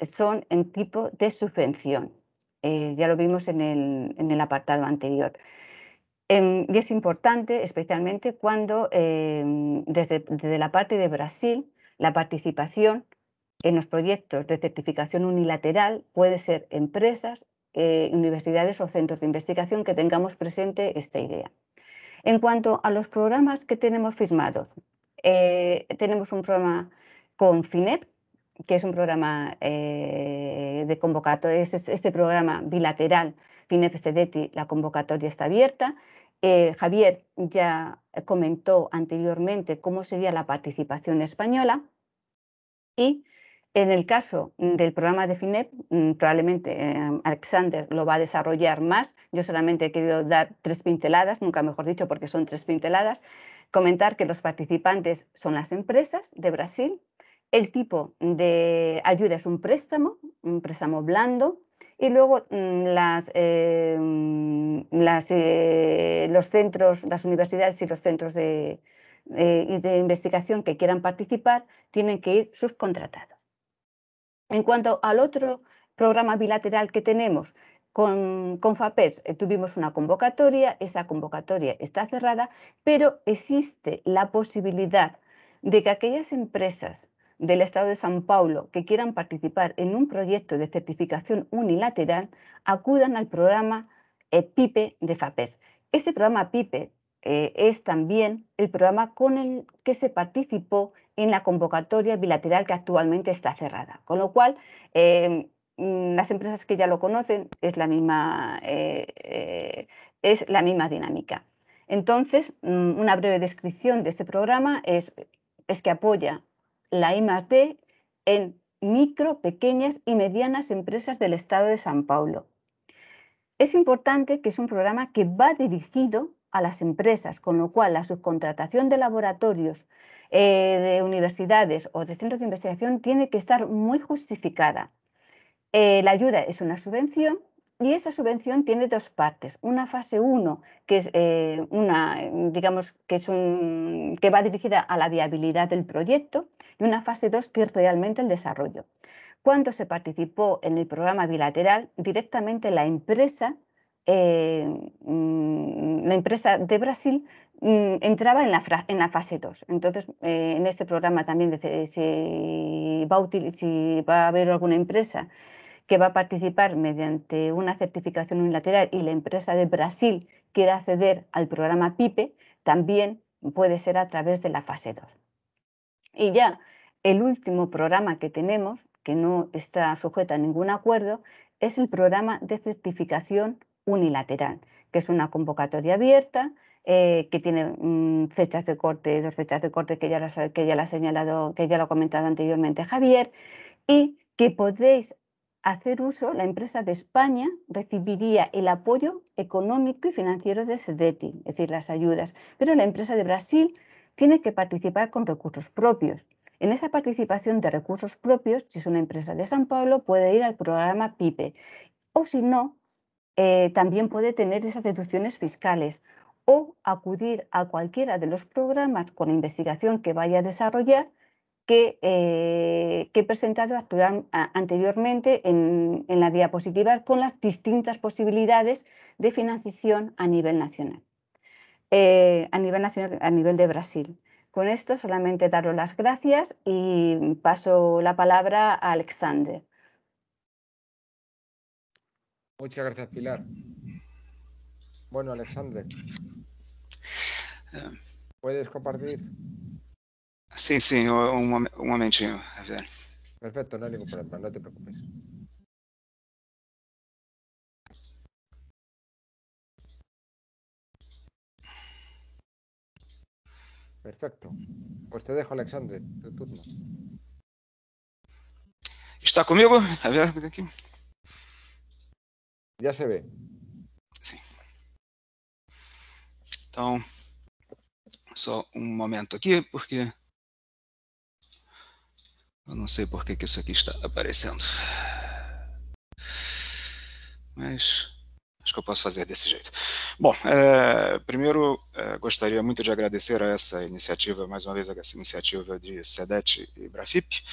son en tipo de subvención. ya lo vimos en el apartado anterior. Em, y es importante, especialmente cuando em, desde, la parte de Brasil, la participación en los proyectos de certificación unilateral puede ser empresas, eh, universidades o centros de investigación que tengamos presente esta idea. En cuanto a los programas que tenemos firmados, eh, tenemos un programa con FINEP, que es un programa eh, de convocato es este programa bilateral FINEP CEDETI la convocatoria está abierta. Eh, Javier ya comentó anteriormente cómo sería la participación española y en el caso del programa de FINEP, mm, probablemente em, Alexander lo va a desarrollar más. Yo solamente he querido dar tres pinceladas, nunca mejor dicho porque son tres pinceladas. Comentar que los participantes son las empresas de Brasil. El tipo de ayuda es un préstamo, un préstamo blando. Y luego mm, las, eh, mm, eh, los centros, las universidades y los centros eh, de, investigación que quieran participar tienen que ir subcontratados. En cuanto al otro programa bilateral que tenemos, con, tuvimos una convocatoria, esa convocatoria está cerrada, pero existe la posibilidad de que aquellas empresas del Estado de San Paulo que quieran participar en un proyecto de certificación unilateral acudan al programa eh, PIPE de FAPES. Ese programa PIPE eh, es también el programa con el que se participó en la convocatoria bilateral que actualmente está cerrada. Con lo cual, em, mm, las empresas que ya lo conocen es la misma, eh, es la misma dinámica. Entonces, mm, una breve descripción de este programa es, es que apoya la I en micro, pequeñas y medianas empresas del Estado de San Paulo. Es importante que es un programa que va dirigido a las empresas, con lo cual la subcontratación de laboratorios, eh, de universidades o de centros de investigación tiene que estar muy justificada. Eh, la ayuda es una subvención y esa subvención tiene dos partes. Una fase 1, que es eh, una, digamos, que es un, que va dirigida a la viabilidad del proyecto, y una fase 2 que es realmente el desarrollo. Cuando se participó en el programa bilateral, directamente la empresa, eh, mm, la empresa de Brasil mm, entraba en la, fase 2. Entonces, eh, en este programa también, si va a haber alguna empresa que va a participar mediante una certificación unilateral y la empresa de Brasil quiere acceder al programa PIPE, también puede ser a través de la fase 2. Y ya el último programa que tenemos, que no está sujeto a ningún acuerdo, es el programa de certificación unilateral, que es una convocatoria abierta eh, que tiene mm, fechas de corte, dos fechas de corte que ya, las, que ya ha señalado, que ya lo ha comentado anteriormente Javier, y que podéis hacer uso, la empresa de España recibiría el apoyo económico y financiero de CEDETI, es decir, las ayudas, pero la empresa de Brasil tiene que participar con recursos propios. En esa participación de recursos propios, si es una empresa de San Pablo, puede ir al programa PIPE o si no, eh, también puede tener esas deducciones fiscales o acudir a cualquiera de los programas con investigación que vaya a desarrollar eh, que, he presentado anteriormente en, en la diapositiva con las distintas posibilidades de financiación a nivel nacional, eh, a, nivel nacional a nivel de Brasil. Con esto solamente daros las gracias y paso la palabra a Alexander. Muchas gracias, Pilar. Bueno, Alexander, eh. ¿puedes compartir? Sim, sim, um, um momentinho, Javier. Perfeito, não hay ningún problema, te preocupes. Perfecto. Pues te dejo, Alexandre, tu turno. ¿Está conmigo, Javier? Aquí? Ya se ve. Sim. Então, só um momento aqui, porque eu não sei por que, que isso aqui está aparecendo. Mas acho que eu posso fazer desse jeito. Bom, é, primeiro é, gostaria muito de agradecer a essa iniciativa, mais uma vez a essa iniciativa de SEDET e Brafip.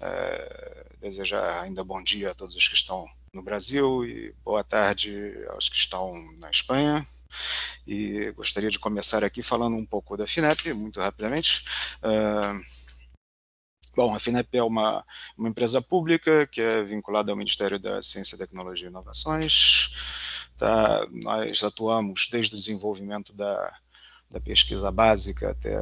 É, desejar ainda bom dia a todos os que estão no Brasil e boa tarde aos que estão na Espanha. E gostaria de começar aqui falando um pouco da FINEP, muito rapidamente. Uh, Bom, a FINEP é uma, uma empresa pública que é vinculada ao Ministério da Ciência, Tecnologia e Inovações. Tá? Nós atuamos desde o desenvolvimento da, da pesquisa básica até,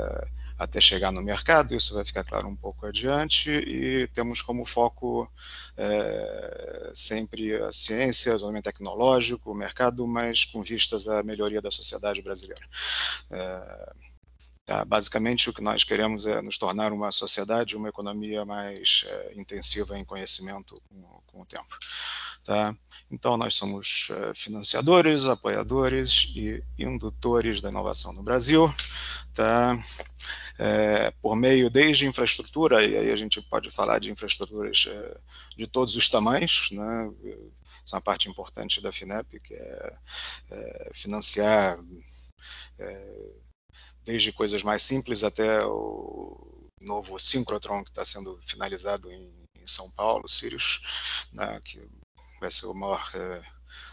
até chegar no mercado, isso vai ficar claro um pouco adiante, e temos como foco é, sempre a ciência, o desenvolvimento tecnológico, o mercado, mas com vistas à melhoria da sociedade brasileira. É, Tá? Basicamente, o que nós queremos é nos tornar uma sociedade, uma economia mais é, intensiva em conhecimento com, com o tempo. Tá? Então, nós somos eh, financiadores, apoiadores e indutores da inovação no Brasil, tá? É, por meio desde infraestrutura, e aí a gente pode falar de infraestruturas é, de todos os tamanhos, né? Isso é uma parte importante da FINEP, que é, é financiar desde coisas mais simples até o novo Synchrotron que está sendo finalizado em, em, São Paulo, Sirius, né, que vai ser o maior é,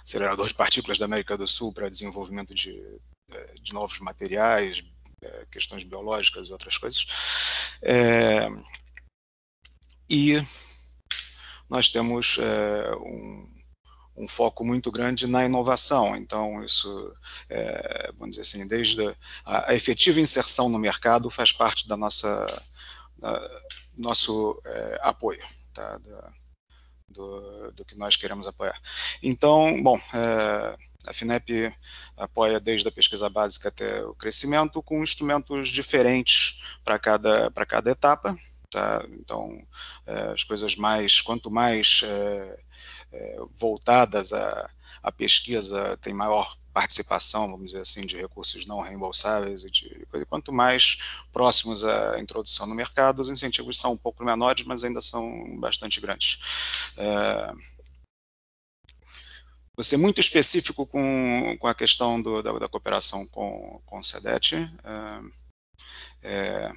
acelerador de partículas da América do Sul para desenvolvimento de, é, de novos materiais, é, questões biológicas e outras coisas. É, e nós temos é, um, um foco muito grande na inovação. Então, isso, é, vamos dizer assim, desde a, a, efetiva inserção no mercado faz parte da nossa da, nosso é, apoio, tá? da, do, do, que nós queremos apoiar. Então, bom, é, a FINEP apoia desde a pesquisa básica até o crescimento, com instrumentos diferentes para cada, cada etapa. Tá? Então, eh, as coisas mais, quanto mais eh, eh, voltadas à, à pesquisa, tem maior participação, vamos dizer assim, de recursos não reembolsáveis e de coisa. Quanto mais próximos à introdução no mercado, os incentivos são um pouco menores, mas ainda são bastante grandes. É... Vou ser muito específico com, com a questão do, da, da cooperação com, com o SEDET. É... É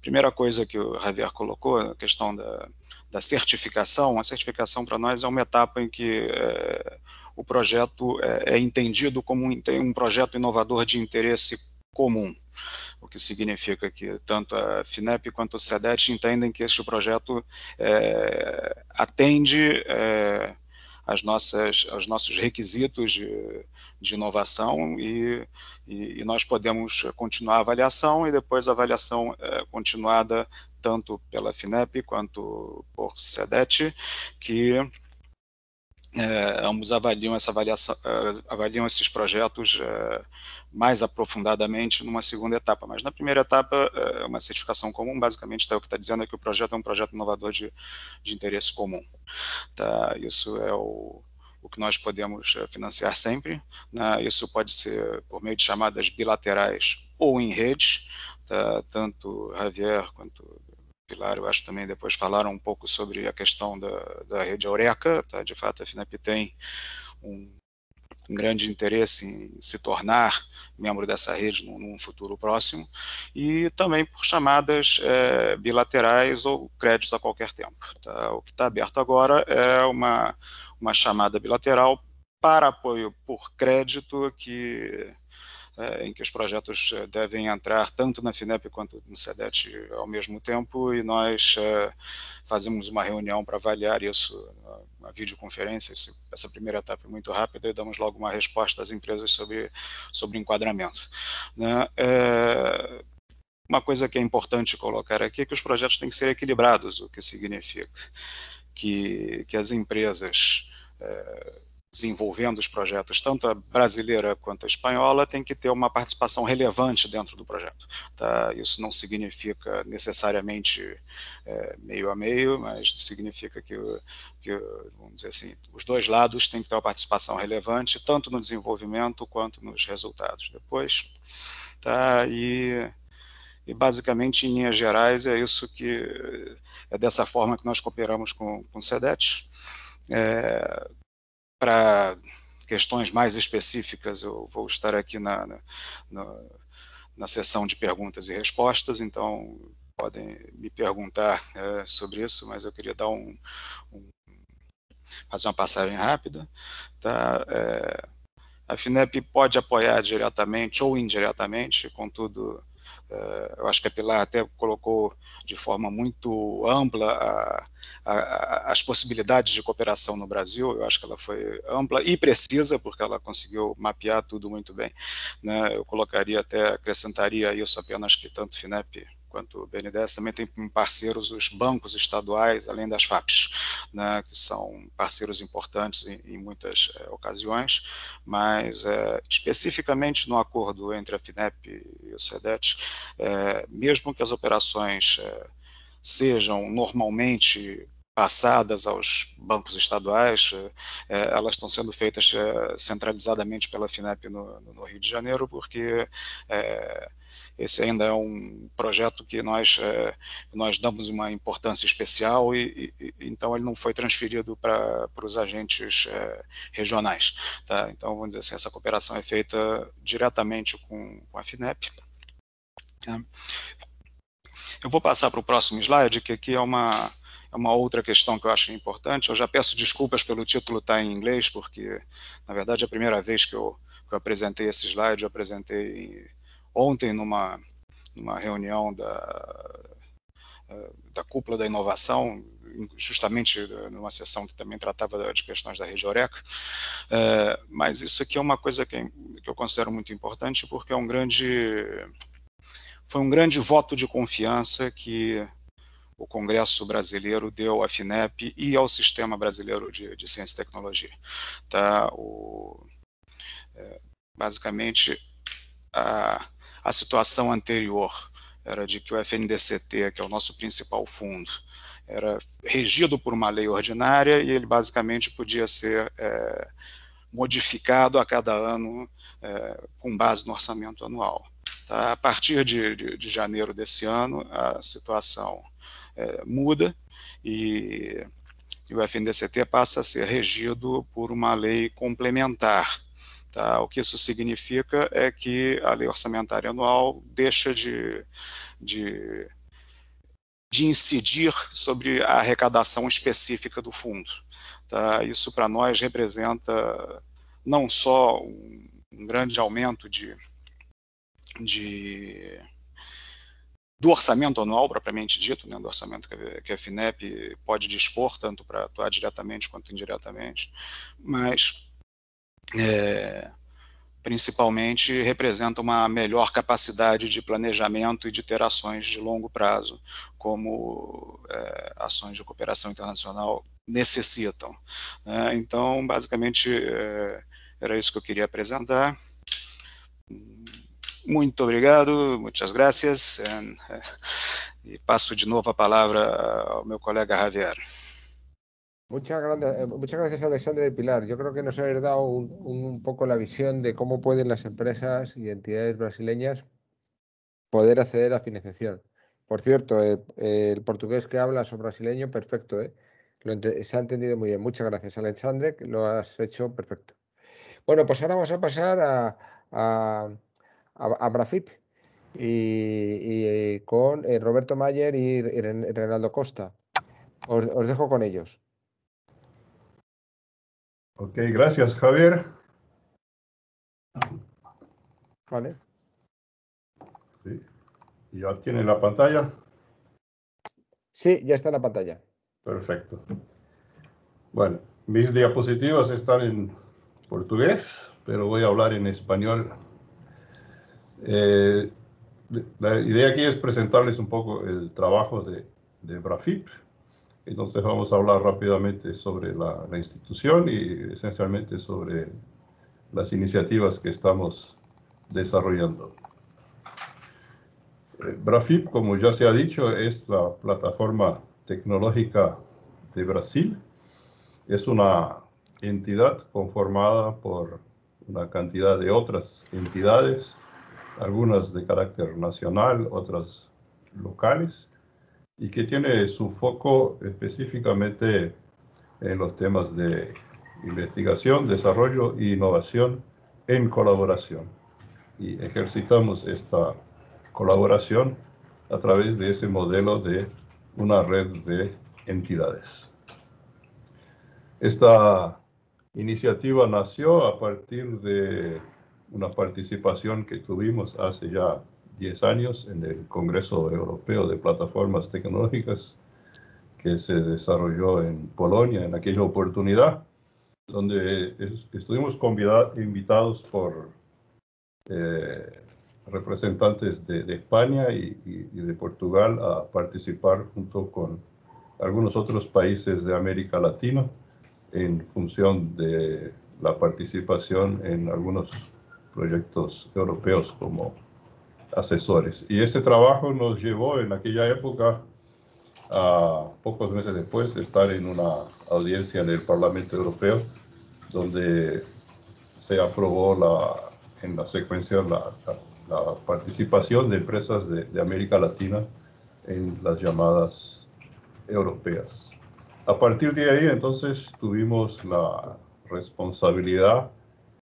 Primeira coisa que o Javier colocou, a questão da, da certificação. A certificação para nós é uma etapa em que é, o projeto é, é entendido como um, um projeto inovador de interesse comum, o que significa que tanto a FINEP quanto o SEDET entendem que este projeto é, atende é, as nossas, aos nossos requisitos de, eh, de inovação e, e, e, nós podemos continuar a avaliação e depois a avaliação é, continuada tanto pela FINEP quanto por SEDET, que é, ambos avaliam, essa avaliação, avaliam esses projetos mais aprofundadamente numa segunda etapa. Mas na primeira etapa, é, uma certificação comum, basicamente, tá, o que está dizendo é que o projeto é um projeto inovador de, de interesse comum. Tá? Isso é o, o que nós podemos é, financiar sempre. Né? Isso pode ser por meio de chamadas bilaterais ou em redes. Tá? Tanto Javier quanto Pilar, eu acho também depois falaram um pouco sobre a questão da, da rede Eureka. Tá? De fato, a FINAP tem um um grande interesse em se tornar membro dessa rede num, num futuro próximo, e também por chamadas é, bilaterais ou créditos a qualquer tempo. Tá? O que está aberto agora é uma, uma chamada bilateral para apoio por crédito que é, em que os projetos eh, devem entrar tanto na FINEP quanto no SEDET ao mesmo tempo, e nós é, fazemos uma reunião para avaliar isso, uma videoconferência, esse, essa primeira etapa é muito rápida, e damos logo uma resposta às empresas sobre, sobre enquadramento. Né? É, uma coisa que é importante colocar aqui é que os projetos têm que ser equilibrados, o que significa que, que as empresas desenvolvendo os projetos, tanto a brasileira quanto a espanhola, tem que ter uma participação relevante dentro do projeto. Tá? Isso não significa necessariamente é, meio a meio, mas significa que, que, vamos dizer assim, os dois lados têm que ter uma participação relevante, tanto no desenvolvimento quanto nos resultados depois. Tá? E, e basicamente, em linhas gerais, é isso que é dessa forma que nós cooperamos com, o SEDET. É, para questões mais específicas, eu vou estar aqui na, na, na, na sessão de perguntas e respostas, então podem me perguntar é, sobre isso, mas eu queria dar um, um fazer uma passagem rápida. Tá? É, a FINEP pode apoiar diretamente ou indiretamente, contudo, eh, eu acho que a Pilar até colocou de forma muito ampla a, a, a, as possibilidades de cooperação no Brasil, eu acho que ela foi ampla e precisa, porque ela conseguiu mapear tudo muito bem. Né? Eu colocaria até, acrescentaria isso apenas que tanto FINEP quanto o BNDES, também tem parceiros os bancos estaduais, além das FAPs, né, que são parceiros importantes em, em muitas é, ocasiões, mas é, especificamente no acordo entre a FINEP e o SEDET, é, eh, mesmo que as operações sejam normalmente passadas aos bancos estaduais, elas estão sendo feitas centralizadamente pela FINEP no, no, Rio de Janeiro, porque esse ainda é um projeto que nós, é, nós damos uma importância especial e, e então ele não foi transferido para os agentes é, regionais. Tá? Então, vamos dizer assim, essa cooperação é feita diretamente com, com a FINEP. Tá? Eu vou passar para o próximo slide, que aqui é uma, é uma outra questão que eu acho importante. Eu já peço desculpas pelo título estar tá em inglês, porque, na verdade, é a primeira vez que eu, que eu apresentei esse slide, eu apresentei ontem numa, numa reunião da, eh, da cúpula da inovação, justamente eh, numa sessão que também tratava de questões da rede Oreca, eh, mas isso aqui é uma coisa que, eu considero muito importante porque é um grande, foi um grande voto de confiança que o Congresso brasileiro deu à FINEP e ao Sistema Brasileiro de, de Ciência e Tecnologia. Tá? O, basicamente, a, a situação anterior era de que o FNDCT, que é o nosso principal fundo, era regido por uma lei ordinária e ele basicamente podia ser é, modificado a cada ano é, com base no orçamento anual. Tá? A partir de, de, de, janeiro desse ano, a situação é, muda e, e o FNDCT passa a ser regido por uma lei complementar, Tá? O que isso significa é que a lei orçamentária anual deixa de, de, de incidir sobre a arrecadação específica do fundo. Tá? Isso para nós representa não só um, um grande aumento de, de do orçamento anual propriamente dito, né, do orçamento que a FINEP pode dispor, tanto para atuar diretamente quanto indiretamente, mas é, principalmente representa uma melhor capacidade de planejamento e de ter ações de longo prazo, como é, ações de cooperação internacional necessitam. Né? Então, basicamente, é, era isso que eu queria apresentar. Muito obrigado, muitas graças. É, e passo de novo a palavra ao meu colega Javier. Muchas, gracias eh, muchas gracias, Alexandre y Pilar. Yo creo que nos habéis dado un, poco la visión de cómo pueden las empresas y entidades brasileñas poder acceder a financiación. Por cierto, eh, eh, el, portugués que habla es brasileño, perfecto. ¿eh? se ha entendido muy bien. Muchas gracias, Alexandre, lo has hecho perfecto. Bueno, pues ahora vamos a pasar a, a, Brafip y, con Roberto Mayer y, Reinaldo Costa. os dejo con ellos. Ok, gracias, Javier. Vale. ¿Ya tiene la pantalla? Sí, ya está en la pantalla. Perfecto. Bueno, mis diapositivas están en portugués, pero voy a hablar en español. Eh, la idea aquí es presentarles un poco el trabajo de, de Brafip, entonces vamos a hablar rápidamente sobre la, institución y esencialmente sobre las iniciativas que estamos desarrollando. Eh, Brafip, como ya se ha dicho, es la plataforma tecnológica de Brasil. Es una entidad conformada por una cantidad de otras entidades, algunas de carácter nacional, otras locales, y que tiene su foco específicamente en los temas de investigación, desarrollo e innovación en colaboración. Y ejercitamos esta colaboración a través de ese modelo de una red de entidades. Esta iniciativa nació a partir de una participación que tuvimos hace ya 10 años en el Congreso Europeo de Plataformas Tecnológicas que se desarrolló en Polonia en aquella oportunidad, donde estuvimos invitados por eh, representantes de, España y de Portugal a participar junto con algunos otros países de América Latina en función de la participación en algunos proyectos europeos como asesores. Y ese trabajo nos llevó en aquella época, a pocos meses después, estar en una audiencia en el Parlamento Europeo, donde se aprobó la, en la secuencia la, participación de empresas de, de América Latina en las llamadas europeas. A partir de ahí, entonces, tuvimos la responsabilidad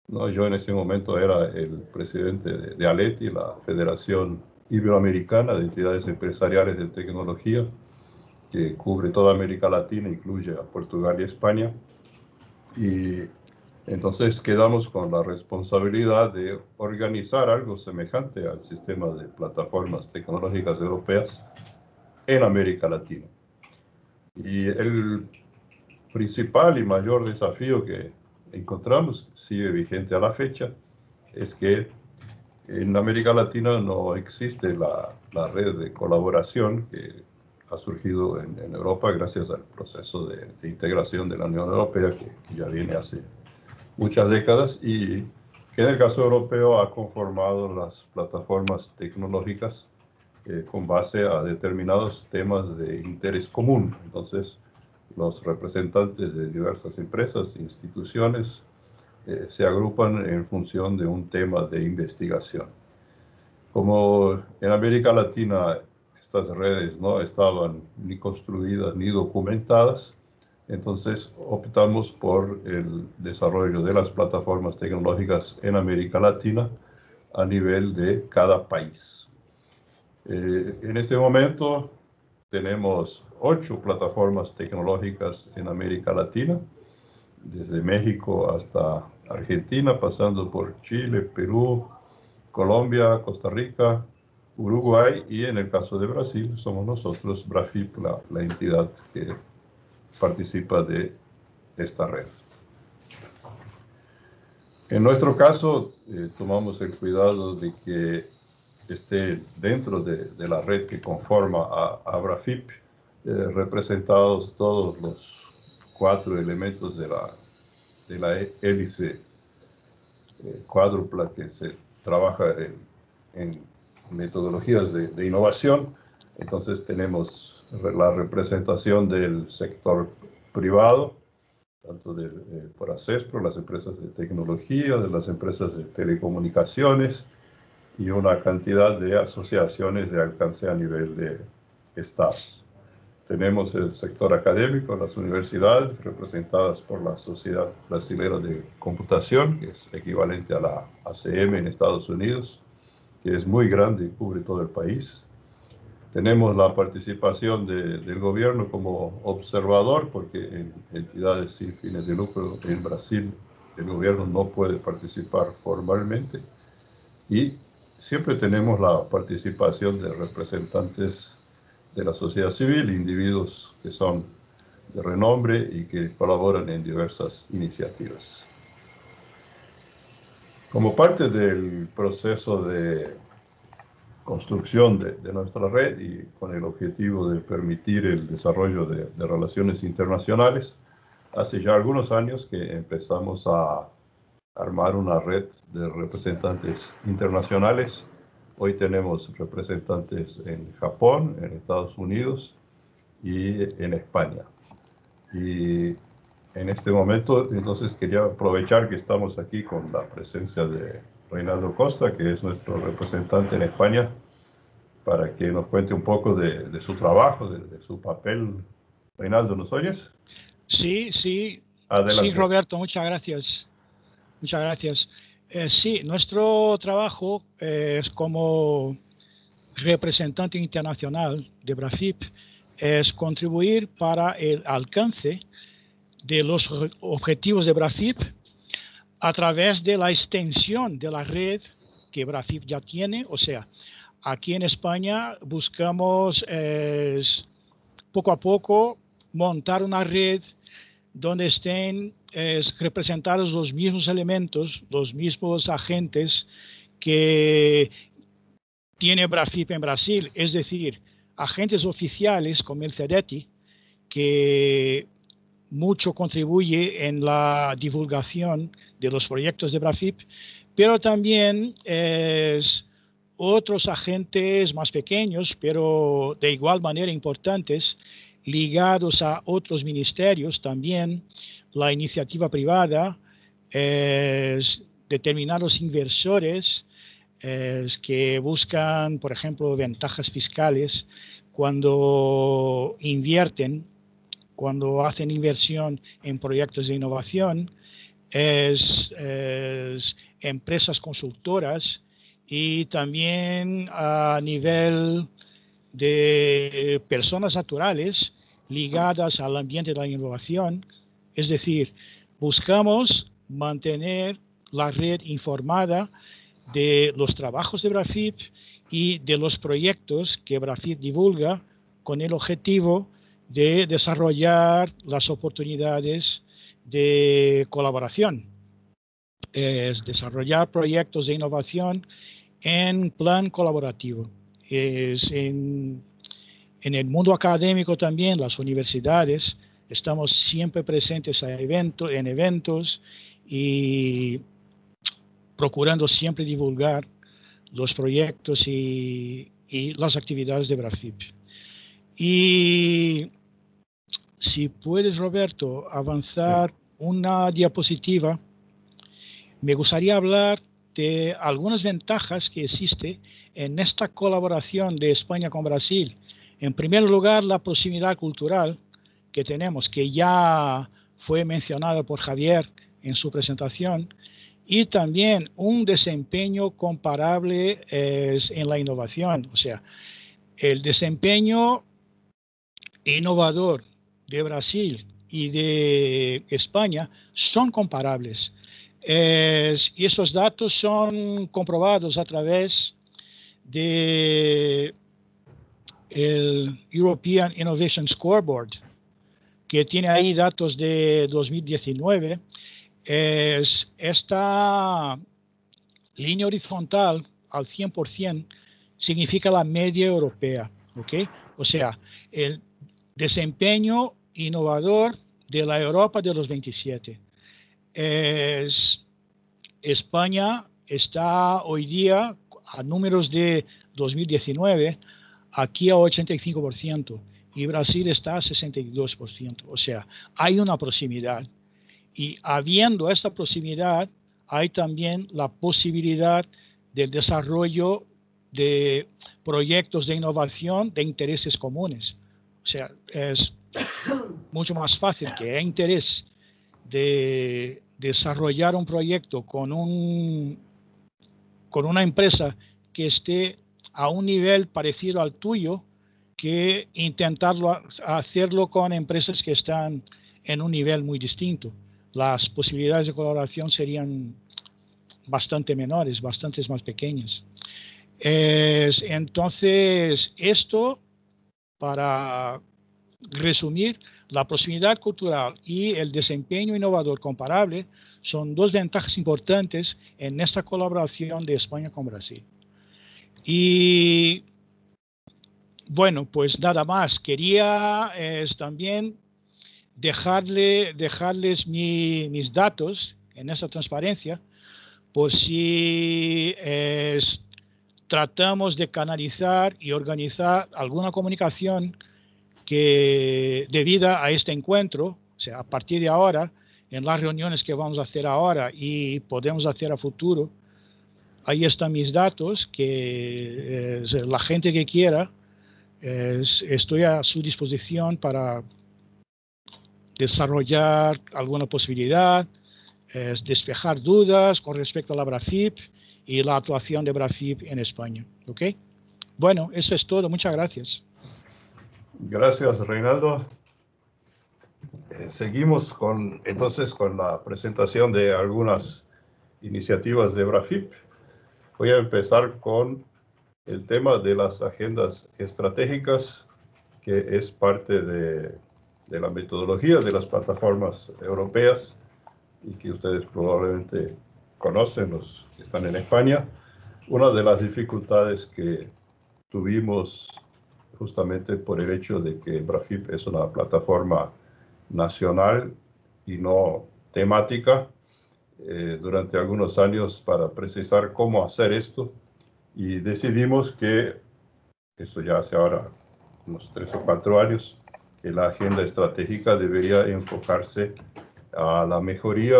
yo en ese momento era el presidente de, de ALETI, la Federación Iberoamericana de Entidades Empresariales de Tecnología, que cubre toda América Latina, incluye a Portugal y España. Y entonces quedamos con la responsabilidad de organizar algo semejante al sistema de plataformas tecnológicas europeas en América Latina. Y el principal y mayor desafío que encontramos, sigue vigente a la fecha, es que en América Latina no existe la, la red de colaboración que ha surgido en, Europa gracias al proceso de, integración de la Unión Europea que, ya viene hace muchas décadas y que en el caso europeo ha conformado las plataformas tecnológicas eh, con base a determinados temas de interés común. Entonces, los representantes de diversas empresas e instituciones eh, se agrupan en función de un tema de investigación. Como en América Latina estas redes no estaban ni construidas ni documentadas, entonces optamos por el desarrollo de las plataformas tecnológicas en América Latina a nivel de cada país. Eh, en este momento tenemos ocho plataformas tecnológicas en América Latina, desde México hasta Argentina, pasando por Chile, Perú, Colombia, Costa Rica, Uruguay y en el caso de Brasil somos nosotros, Brafip, la, entidad que participa de esta red. En nuestro caso, eh, tomamos el cuidado de que esté dentro de, de la red que conforma a, ABRAFIP, eh, representados todos los cuatro elementos de la, de la hélice eh, cuádrupla que se trabaja en, metodologías de, de, innovación. Entonces tenemos la representación del sector privado, tanto de, eh, por ACESPRO, las empresas de tecnología, de las empresas de telecomunicaciones, y una cantidad de asociaciones de alcance a nivel de estados. Tenemos el sector académico, las universidades representadas por la Sociedad Brasilera de Computación, que es equivalente a la ACM en Estados Unidos, que es muy grande y cubre todo el país. Tenemos la participación del gobierno como observador, porque en entidades sin fines de lucro en Brasil el gobierno no puede participar formalmente. Y siempre tenemos la participación de representantes de la sociedad civil, individuos que son de renombre y que colaboran en diversas iniciativas. Como parte del proceso de construcción de, nuestra red y con el objetivo de permitir el desarrollo de relaciones internacionales, hace ya algunos años que empezamos a armar una red de representantes internacionales. Hoy tenemos representantes en Japón, en Estados Unidos y en España. Y en este momento, entonces, quería aprovechar que estamos aquí con la presencia de Reinaldo Costa, que es nuestro representante en España, para que nos cuente un poco de, su trabajo, de, su papel. Reinaldo, ¿nos oyes? Sí, sí. Sí, Roberto, muchas gracias. Muchas gracias. Eh, sí, nuestro trabajo eh, es como representante internacional de BRAFIP es contribuir para el alcance de los objetivos de BRAFIP a través de la extensión de la red que BRAFIP ya tiene. O sea, aquí en España buscamos eh, poco a poco montar una red donde estén es representar los mismos elementos, los mismos agentes que tiene Brafip en Brasil, es decir, agentes oficiales como el CEDETI, que mucho contribuye en la divulgación de los proyectos de Brafip, pero también otros agentes más pequeños, pero de igual manera importantes, ligados a otros ministerios también, la iniciativa privada, es determinados inversores que buscan, por ejemplo, ventajas fiscales cuando invierten, cuando hacen inversión en proyectos de innovación, es empresas consultoras y también a nivel de personas naturales ligadas al ambiente de la innovación, es decir, buscamos mantener la red informada de los trabajos de Brafip y de los proyectos que Brafip divulga con el objetivo de desarrollar las oportunidades de colaboración, es desarrollar proyectos de innovación en plan colaborativo. Es en el mundo académico también, las universidades estamos siempre presentes a en eventos y procurando siempre divulgar los proyectos y, las actividades de BRAFIP. Y si puedes, Roberto, avanzar una diapositiva, me gustaría hablar de algunas ventajas que existe en esta colaboración de España con Brasil. En primer lugar, la proximidad cultural, que tenemos, que ya fue mencionado por Javier en su presentación, y también un desempeño comparable es eh, en la innovación, o sea, el desempeño innovador de Brasil y de España son comparables. y esos datos son comprobados a través de el European Innovation Scoreboard, que tiene ahí datos de 2019, es esta línea horizontal al 100% significa la media europea, ¿ok? O sea, el desempeño innovador de la Europa de los 27. España está hoy día a números de 2019 aquí a 85% y Brasil está a 62%. O sea, hay una proximidad. Y habiendo esta proximidad, hay también la posibilidad del desarrollo de proyectos de innovación de intereses comunes. O sea, es mucho más fácil que hay interés de desarrollar un proyecto con, un, con una empresa que esté a un nivel parecido al tuyo que intentarlo hacerlo con empresas que están en un nivel muy distinto. Las posibilidades de colaboración serían bastante menores, bastante más pequeñas. Es, entonces, esto, para resumir, la proximidad cultural y el desempeño innovador comparable son dos ventajas importantes en esta colaboración de España con Brasil. Y bueno, pues nada más. Quería eh, también dejarle, dejarles mi, mis datos en esta transparencia, por si eh, tratamos de canalizar y organizar alguna comunicación que debida a este encuentro, o sea, a partir de ahora, en las reuniones que vamos a hacer ahora y podemos hacer a futuro, ahí están mis datos, que eh, la gente que quiera estoy a su disposición para desarrollar alguna posibilidad, es despejar dudas con respecto a la BRAFIP y la actuación de BRAFIP en España. Bueno, eso es todo. Muchas gracias. Gracias, Reinaldo. Eh, seguimos con, entonces con la presentación de algunas iniciativas de BRAFIP. Voy a empezar con el tema de las agendas estratégicas, que es parte de, de la metodología de las plataformas europeas y que ustedes probablemente conocen los que están en España. Una de las dificultades que tuvimos justamente por el hecho de que Brafip es una plataforma nacional y no temática. Eh, durante algunos años para precisar cómo hacer esto, y decidimos que, esto ya hace ahora unos tres o cuatro años, que la agenda estratégica debería enfocarse a la mejoría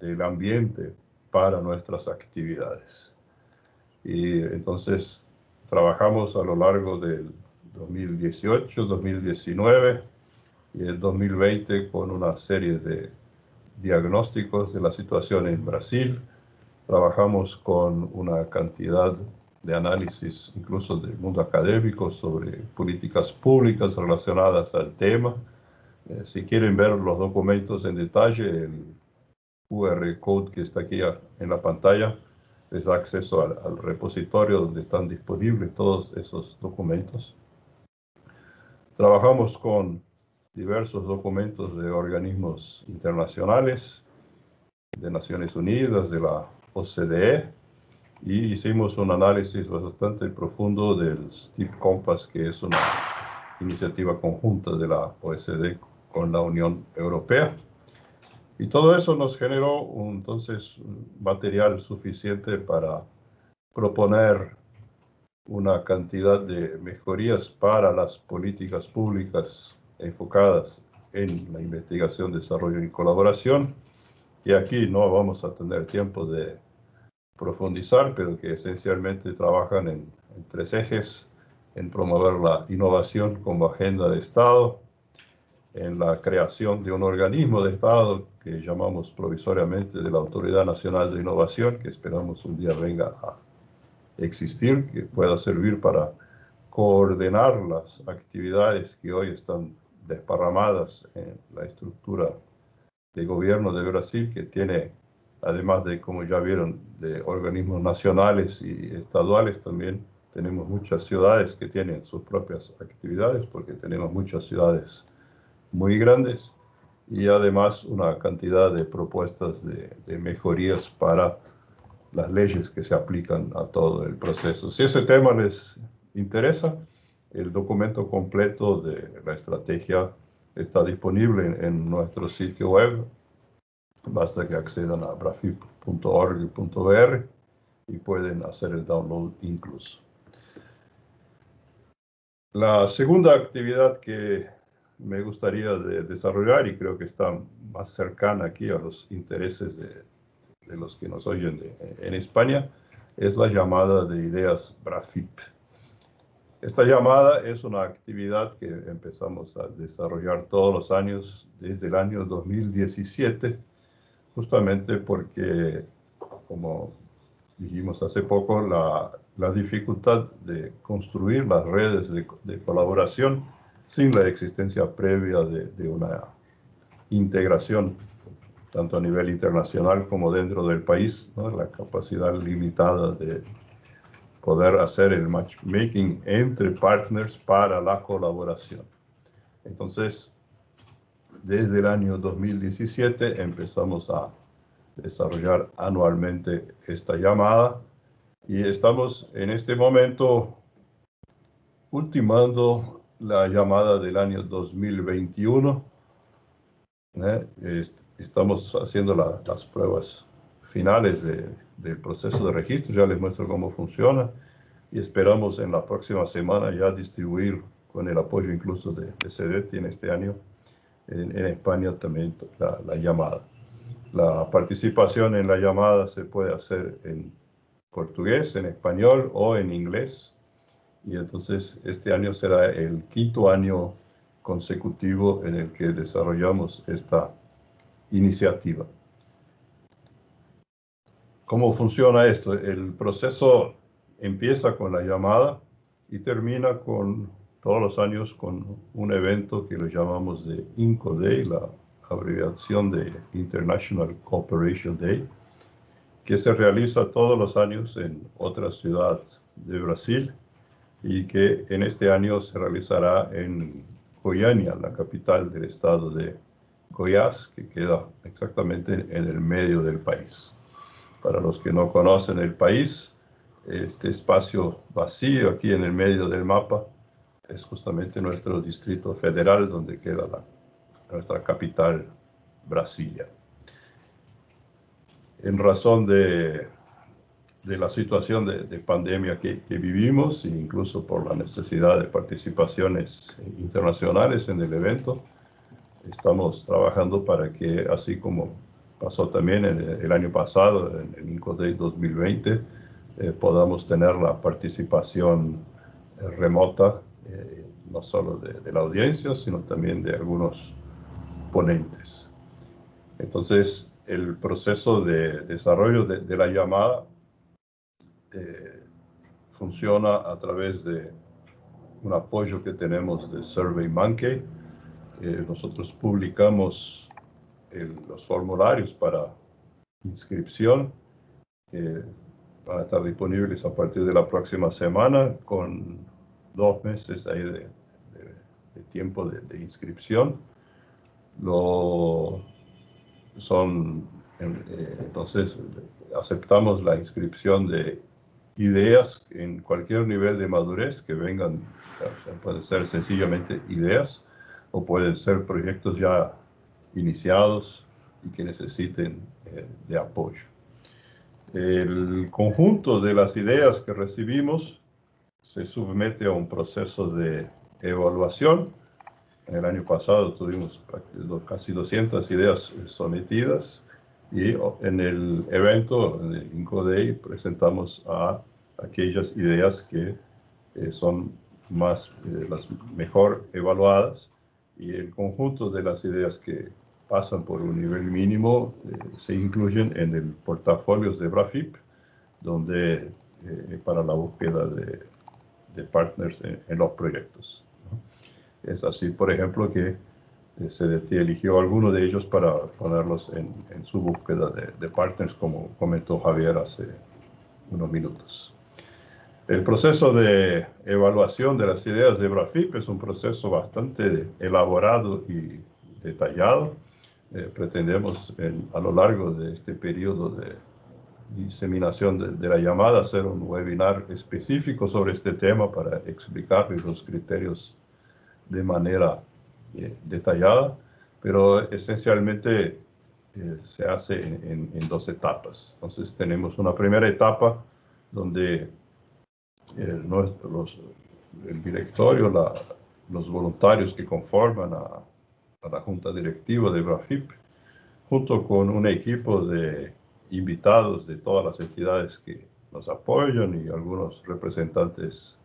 del ambiente para nuestras actividades. Y entonces trabajamos a lo largo del 2018, 2019 y el 2020 con una serie de diagnósticos de la situación en Brasil, Trabajamos con una cantidad de análisis, incluso del mundo académico, sobre políticas públicas relacionadas al tema. Eh, si quieren ver los documentos en detalle, el QR code que está aquí en la pantalla les da acceso al repositorio donde están disponibles todos esos documentos. Trabajamos con diversos documentos de organismos internacionales, de Naciones Unidas, de la OCDE, y hicimos un análisis bastante profundo del Steep Compass, que es una iniciativa conjunta de la OCDE con la Unión Europea. Y todo eso nos generó entonces material suficiente para proponer una cantidad de mejorías para las políticas públicas enfocadas en la investigación, desarrollo y colaboración y aquí no vamos a tener tiempo de profundizar, pero que esencialmente trabajan en, en tres ejes, en promover la innovación como agenda de Estado, en la creación de un organismo de Estado que llamamos provisoriamente de la Autoridad Nacional de Innovación, que esperamos un día venga a existir, que pueda servir para coordinar las actividades que hoy están desparramadas en la estructura de gobierno de Brasil, que tiene, además de, como ya vieron, de organismos nacionales y estaduales, también tenemos muchas ciudades que tienen sus propias actividades, porque tenemos muchas ciudades muy grandes, y además una cantidad de propuestas de, de mejorías para las leyes que se aplican a todo el proceso. Si ese tema les interesa, el documento completo de la estrategia está disponible en, nuestro sitio web. Basta que accedan a brafip.org.br y pueden hacer el download incluso. La segunda actividad que me gustaría desarrollar y creo que está más cercana aquí a los intereses de, los que nos oyen en España es la llamada de ideas BRAFIP. Esta llamada es una actividad que empezamos a desarrollar todos los años desde el año 2017, justamente porque, como dijimos hace poco, la, dificultad de construir las redes de, colaboración sin la existencia previa de, una integración, tanto a nivel internacional como dentro del país, la capacidad limitada de poder hacer el matchmaking entre partners para la colaboración. Entonces, desde el año 2017 empezamos a desarrollar anualmente esta llamada y estamos en este momento ultimando la llamada del año 2021. ¿eh? Estamos haciendo las pruebas finales del proceso de registro, ya les muestro cómo funciona y esperamos en la próxima semana ya distribuir con el apoyo incluso de, de en este año en, España también la, llamada. La participación en la llamada se puede hacer en portugués, en español o en inglés y entonces este año será el quinto año consecutivo en el que desarrollamos esta iniciativa. ¿Cómo funciona esto? El proceso empieza con la llamada y termina con todos los años con un evento que lo llamamos de INCO Day, la abreviación de International Cooperation Day, que se realiza todos los años en otra ciudad de Brasil y que en este año se realizará en Goiânia, la capital del estado de Goiás, que queda exactamente en el medio del país. Para los que no conocen el país, este espacio vacío aquí en el medio del mapa es justamente nuestro distrito federal donde queda nuestra capital, Brasilia. En razón de, de la situación de, pandemia que, que, vivimos, e incluso por la necesidad de participaciones internacionales en el evento, estamos trabajando para que, así como pasó también el, año pasado, en, el de 2020, podamos tener la participación eh, remota, eh, no solo de, la audiencia, sino también de algunos ponentes. Entonces, el proceso de desarrollo de, la llamada eh, funciona a través de un apoyo que tenemos de SurveyMonkey. nosotros publicamos los formularios para inscripción que van a estar disponibles a partir de la próxima semana con dos meses ahí de, tiempo de, inscripción. Lo, son, eh, entonces, aceptamos la inscripción de ideas en cualquier nivel de madurez que vengan, pueden ser sencillamente ideas o pueden ser proyectos ya iniciados y que necesiten eh, de apoyo. El conjunto de las ideas que recibimos se somete a un proceso de evaluación. En el año pasado tuvimos casi 200 ideas eh, sometidas y oh, en el evento en el INCODEI presentamos a aquellas ideas que eh, son más, las mejor evaluadas y el conjunto de las ideas que pasan por un nivel mínimo, eh, se incluyen en el portafolio de BRAFIP, donde eh, para la búsqueda de, partners en, los proyectos. Es así, por ejemplo, que eh, se eligió alguno de ellos para ponerlos en, su búsqueda de, de, partners, como comentó Javier hace unos minutos. El proceso de evaluación de las ideas de BRAFIP es un proceso bastante elaborado y detallado eh, pretendemos a lo largo de este periodo de diseminación de, la llamada hacer un webinar específico sobre este tema para explicarles los criterios de manera eh, detallada, pero esencialmente eh, se hace en, dos etapas. Entonces tenemos una primera etapa donde el, el directorio, los voluntarios que conforman a, a la Junta Directiva de BRAFIP, junto con un equipo de invitados de todas las entidades que nos apoyan y algunos representantes,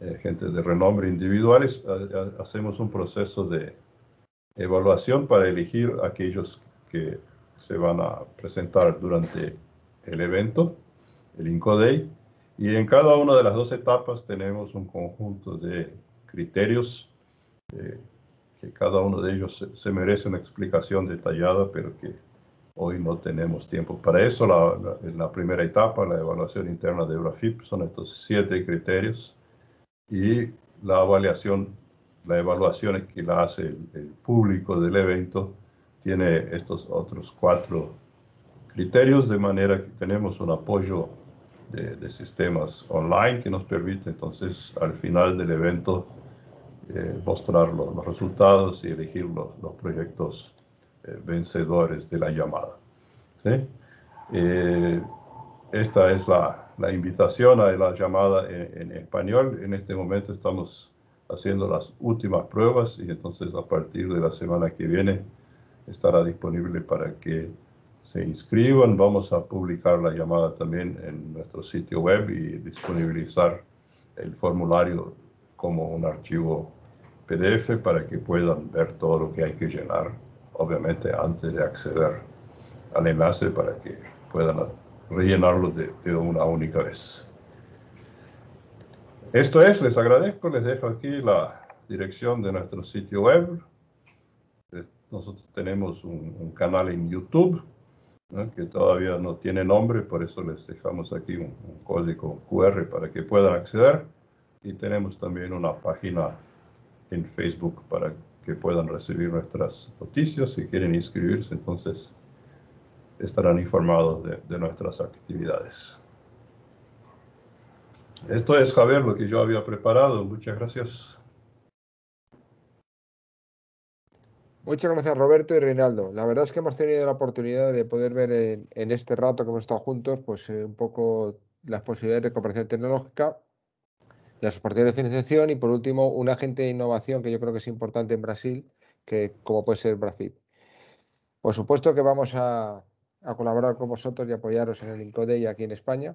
eh, gente de renombre individuales, hacemos un proceso de evaluación para elegir aquellos que se van a presentar durante el evento, el INCODEI, y en cada una de las dos etapas tenemos un conjunto de criterios eh, que cada uno de ellos se, merece una explicación detallada, pero que hoy no tenemos tiempo. Para eso, la, en la primera etapa, la evaluación interna de Eurofip son estos siete criterios y la evaluación, la evaluación que la hace el, público del evento tiene estos otros cuatro criterios, de manera que tenemos un apoyo de, de, sistemas online que nos permite entonces al final del evento eh, mostrar los, resultados y elegir los, los proyectos eh, vencedores de la llamada. ¿sí? Eh, esta es la, la, invitación a la llamada en, en, español. En este momento estamos haciendo las últimas pruebas y entonces a partir de la semana que viene estará disponible para que se inscriban. Vamos a publicar la llamada también en nuestro sitio web y disponibilizar el formulario como un archivo PDF para que puedan ver todo lo que hay que llenar, obviamente antes de acceder al enlace para que puedan rellenarlo de, una única vez. Esto es, les agradezco, les dejo aquí la dirección de nuestro sitio web. Eh, nosotros tenemos un, canal en YouTube que todavía no tiene nombre, por eso les dejamos aquí un, código QR para que puedan acceder y tenemos también una página en Facebook para que puedan recibir nuestras noticias. Si quieren inscribirse, entonces estarán informados de, nuestras actividades. Esto es, Javier, lo que yo había preparado. Muchas gracias. Muchas gracias Roberto y Reinaldo. La verdad es que hemos tenido la oportunidad de poder ver en, este rato que hemos estado juntos, pues eh, un poco las posibilidades de cooperación tecnológica los partidos de financiación y por último un agente de innovación que yo creo que es importante en Brasil, que como puede ser Brasil. Por supuesto que vamos a, colaborar con vosotros y apoyaros en el INCODEI aquí en España.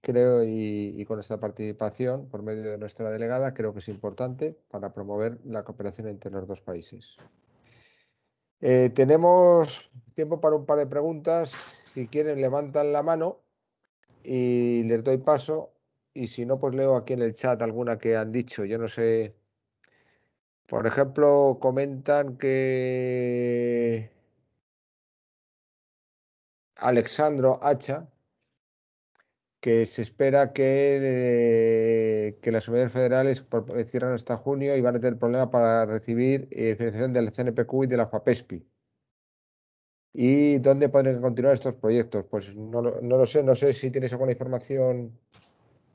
Creo, y, con esta participación por medio de nuestra delegada, creo que es importante para promover la cooperación entre los dos países. Eh, tenemos tiempo para un par de preguntas. Si quieren, levantan la mano y les doy paso y si no, pues leo aquí en el chat alguna que han dicho. Yo no sé. Por ejemplo, comentan que Alexandro Hacha, que se espera que, eh, que las unidades federales cierran hasta junio y van a tener problemas para recibir eh, financiación del CNPQ y de la FAPESPI. ¿Y dónde podrían continuar estos proyectos? Pues no, no lo sé, no sé si tienes alguna información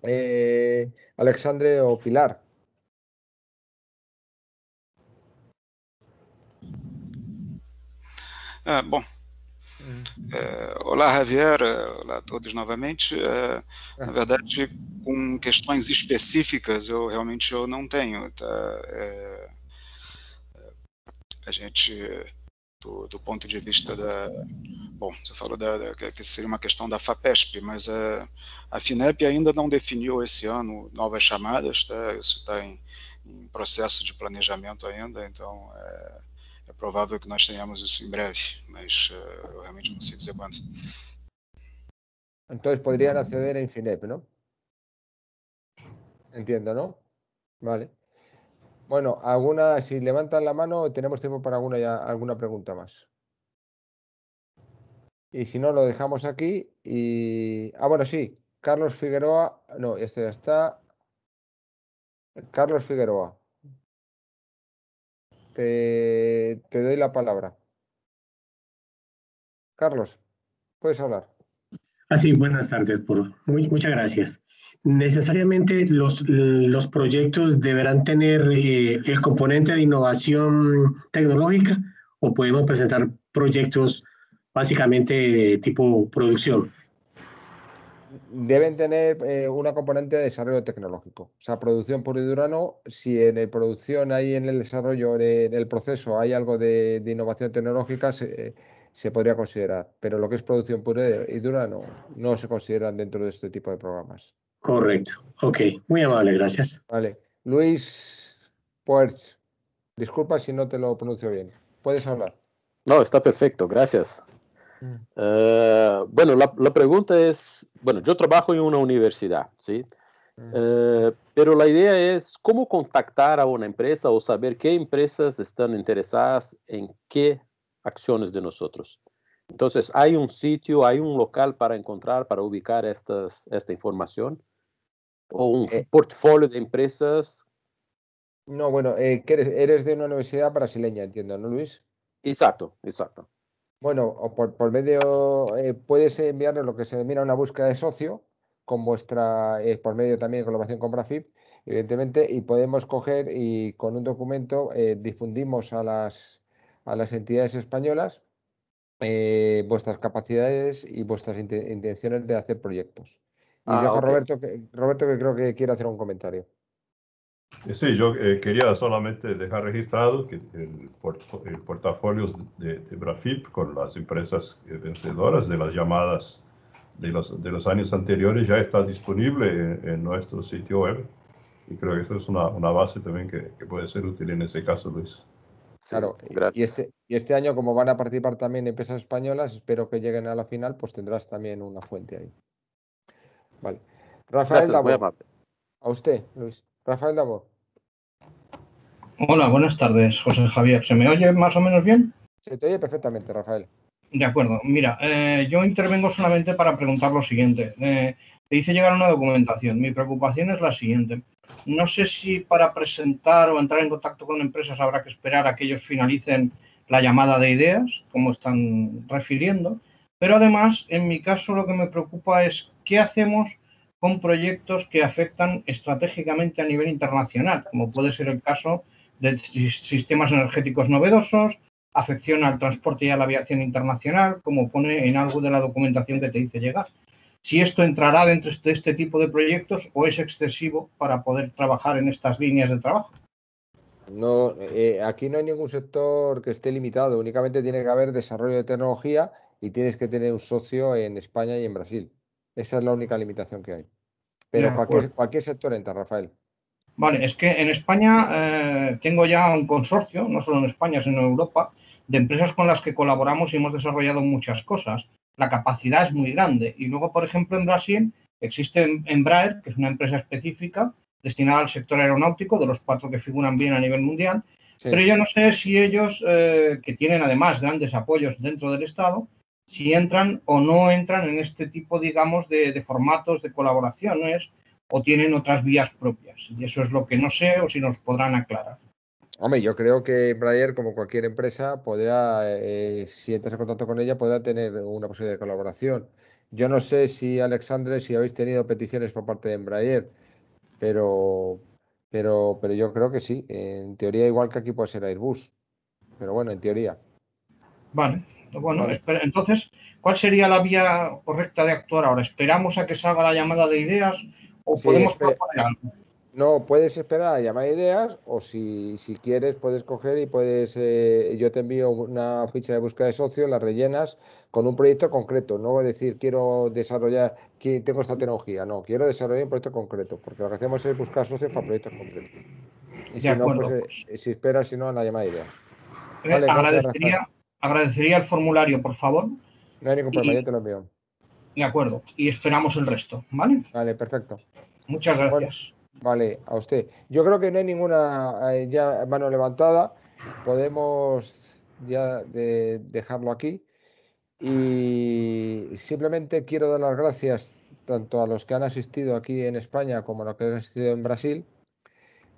eh, Alexandre o Pilar. Ah, bom, é, olá, Javier. Eh, olá a todos novamente. É, na verdade, com questões específicas, eu realmente eu não tenho. Tá? É, a gente do, do ponto de vista da. Bom, você falou da, da, que seria uma questão da FAPESP, mas a, a FINEP ainda não definiu esse ano novas chamadas, tá? isso está em, em, processo de planejamento ainda, então é, é, provável que nós tenhamos isso em breve, mas uh, eu realmente não sei dizer quando. Então, poderiam aceder em FINEP, não? Entendo, não? Vale. Bueno, alguna, si levantan la mano, tenemos tiempo para alguna, alguna pregunta más. Y si no, lo dejamos aquí. Y... Ah, bueno, sí. Carlos Figueroa. No, este ya está. Carlos Figueroa. Te, doy la palabra. Carlos, puedes hablar. Ah, sí, buenas tardes. puro. Muy, muchas gracias necesariamente los, proyectos deberán tener eh, el componente de innovación tecnológica o podemos presentar proyectos básicamente de tipo producción. Deben tener eh, una componente de desarrollo tecnológico. O sea, producción pura y dura Si en la producción hay en el desarrollo, en el proceso hay algo de, innovación tecnológica, se, podría considerar, pero lo que es producción pura y dura no se consideran dentro de este tipo de programas. Correcto. Ok, muy amable, gracias. Vale. Luis Puerts. disculpa si no te lo pronuncio bien. Puedes hablar. No, está perfecto, gracias. Mm. Eh, bueno, la, pregunta es, bueno, yo trabajo en una universidad, ¿sí? Mm. Eh, pero la idea es cómo contactar a una empresa o saber qué empresas están interesadas en qué acciones de nosotros. Entonces, hay un sitio, hay un local para encontrar, para ubicar esta información o un eh, portfolio de empresas. No, bueno, eh, eres, de una universidad brasileña, entiendo, ¿no, Luis? Exacto, exacto. Bueno, o por, medio, eh, puedes enviarnos lo que se denomina una búsqueda de socio, con vuestra, por medio también de colaboración con Brafip, evidentemente, y podemos coger y con un documento difundimos a las, a las entidades españolas vuestras capacidades y vuestras intenciones de hacer proyectos. Y ah, Roberto, que, Roberto que creo que quiere hacer un comentario. Eh, sí, yo eh, quería solamente dejar registrado que el, portafolio de, de, Brafip con las empresas eh, vencedoras de las llamadas de los, de los años anteriores ya está disponible en, nuestro sitio web. Y creo que eso es una, una base también que, que, puede ser útil en ese caso, Luis. Claro, Gracias. y este, y este año como van a participar también empresas españolas, espero que lleguen a la final, pues tendrás también una fuente ahí. Vale. Rafael Dabo. A usted, Luis. Rafael Dabo. Hola, buenas tardes, José Javier. ¿Se me oye más o menos bien? Se te oye perfectamente, Rafael. De acuerdo. Mira, eh, yo intervengo solamente para preguntar lo siguiente. Eh, te hice llegar una documentación. Mi preocupación es la siguiente. No sé si para presentar o entrar en contacto con empresas habrá que esperar a que ellos finalicen la llamada de ideas, como están refiriendo. Pero además, en mi caso, lo que me preocupa es ¿qué hacemos con proyectos que afectan estratégicamente a nivel internacional, como puede ser el caso de sistemas energéticos novedosos, afección al transporte y a la aviación internacional, como pone en algo de la documentación que te hice llegar? Si esto entrará dentro de este tipo de proyectos o es excesivo para poder trabajar en estas líneas de trabajo. No, eh, aquí no hay ningún sector que esté limitado, únicamente tiene que haber desarrollo de tecnología y tienes que tener un socio en España y en Brasil. Esa es la única limitación que hay. Pero cualquier, sector entra, Rafael. Vale, es que en España eh, tengo ya un consorcio, no solo en España, sino en Europa, de empresas con las que colaboramos y hemos desarrollado muchas cosas. La capacidad es muy grande. Y luego, por ejemplo, en Brasil existe Embraer, que es una empresa específica destinada al sector aeronáutico, de los cuatro que figuran bien a nivel mundial. Pero yo no sé si ellos, eh, que tienen además grandes apoyos dentro del Estado, si entran o no entran en este tipo, digamos, de, formatos de colaboraciones o tienen otras vías propias. Y eso es lo que no sé o si nos podrán aclarar. Hombre, yo creo que Embraer, como cualquier empresa, podrá, eh, si entras en contacto con ella, podrá tener una posibilidad de colaboración. Yo no sé si, Alexandre, si habéis tenido peticiones por parte de Embraer, pero, pero, pero yo creo que sí. En teoría, igual que aquí puede ser Airbus. Pero bueno, en teoría. Vale, bueno, entonces, ¿cuál sería la vía correcta de actuar ahora? ¿Esperamos a que salga la llamada de ideas o podemos proponer No, puedes esperar a llamar ideas o si, quieres puedes coger y puedes, eh, yo te envío una ficha de búsqueda de socios, la rellenas con un proyecto concreto, no voy a decir quiero desarrollar, tengo esta tecnología, no, quiero desarrollar un proyecto concreto, porque lo que hacemos es buscar socios para proyectos concretos. Y si no, pues, eh, pues, si esperas, si no, a la llamada de ideas. Eh, vale, agradecería el formulario, por favor. No hay ningún problema, yo te lo envío. De acuerdo, y esperamos el resto, ¿vale? Vale, perfecto. Muchas gracias. Vale, a usted. Yo creo que no hay ninguna eh, mano levantada. Podemos ya dejarlo aquí. Y simplemente quiero dar las gracias tanto a los que han asistido aquí en España como a los que han asistido en Brasil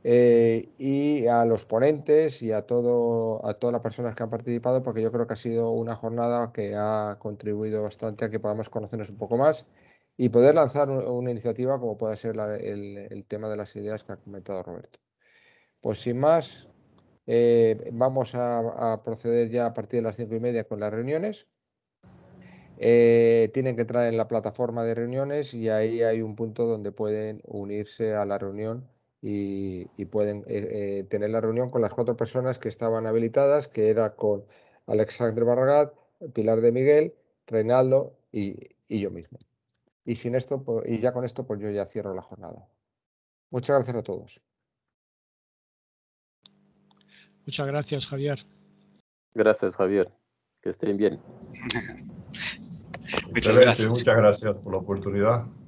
eh, y a los ponentes y a, todo, a todas las personas que han participado, porque yo creo que ha sido una jornada que ha contribuido bastante a que podamos conocernos un poco más y poder lanzar una iniciativa como puede ser el, tema de las ideas que ha comentado Roberto. Pues sin más, eh, vamos a, proceder ya a partir de las cinco y media con las reuniones. Eh, tienen que entrar en la plataforma de reuniones y ahí hay un punto donde pueden unirse a la reunión y, pueden eh, eh, tener la reunión con las cuatro personas que estaban habilitadas, que era con Alexandre Barragat, Pilar de Miguel, Reinaldo y, yo mismo. Y, sin esto, pues, y ya con esto, pues yo ya cierro la jornada. Muchas gracias a todos. Muchas gracias, Javier. Gracias, Javier. Que estén bien. muchas gracias. Muchas gracias por la oportunidad.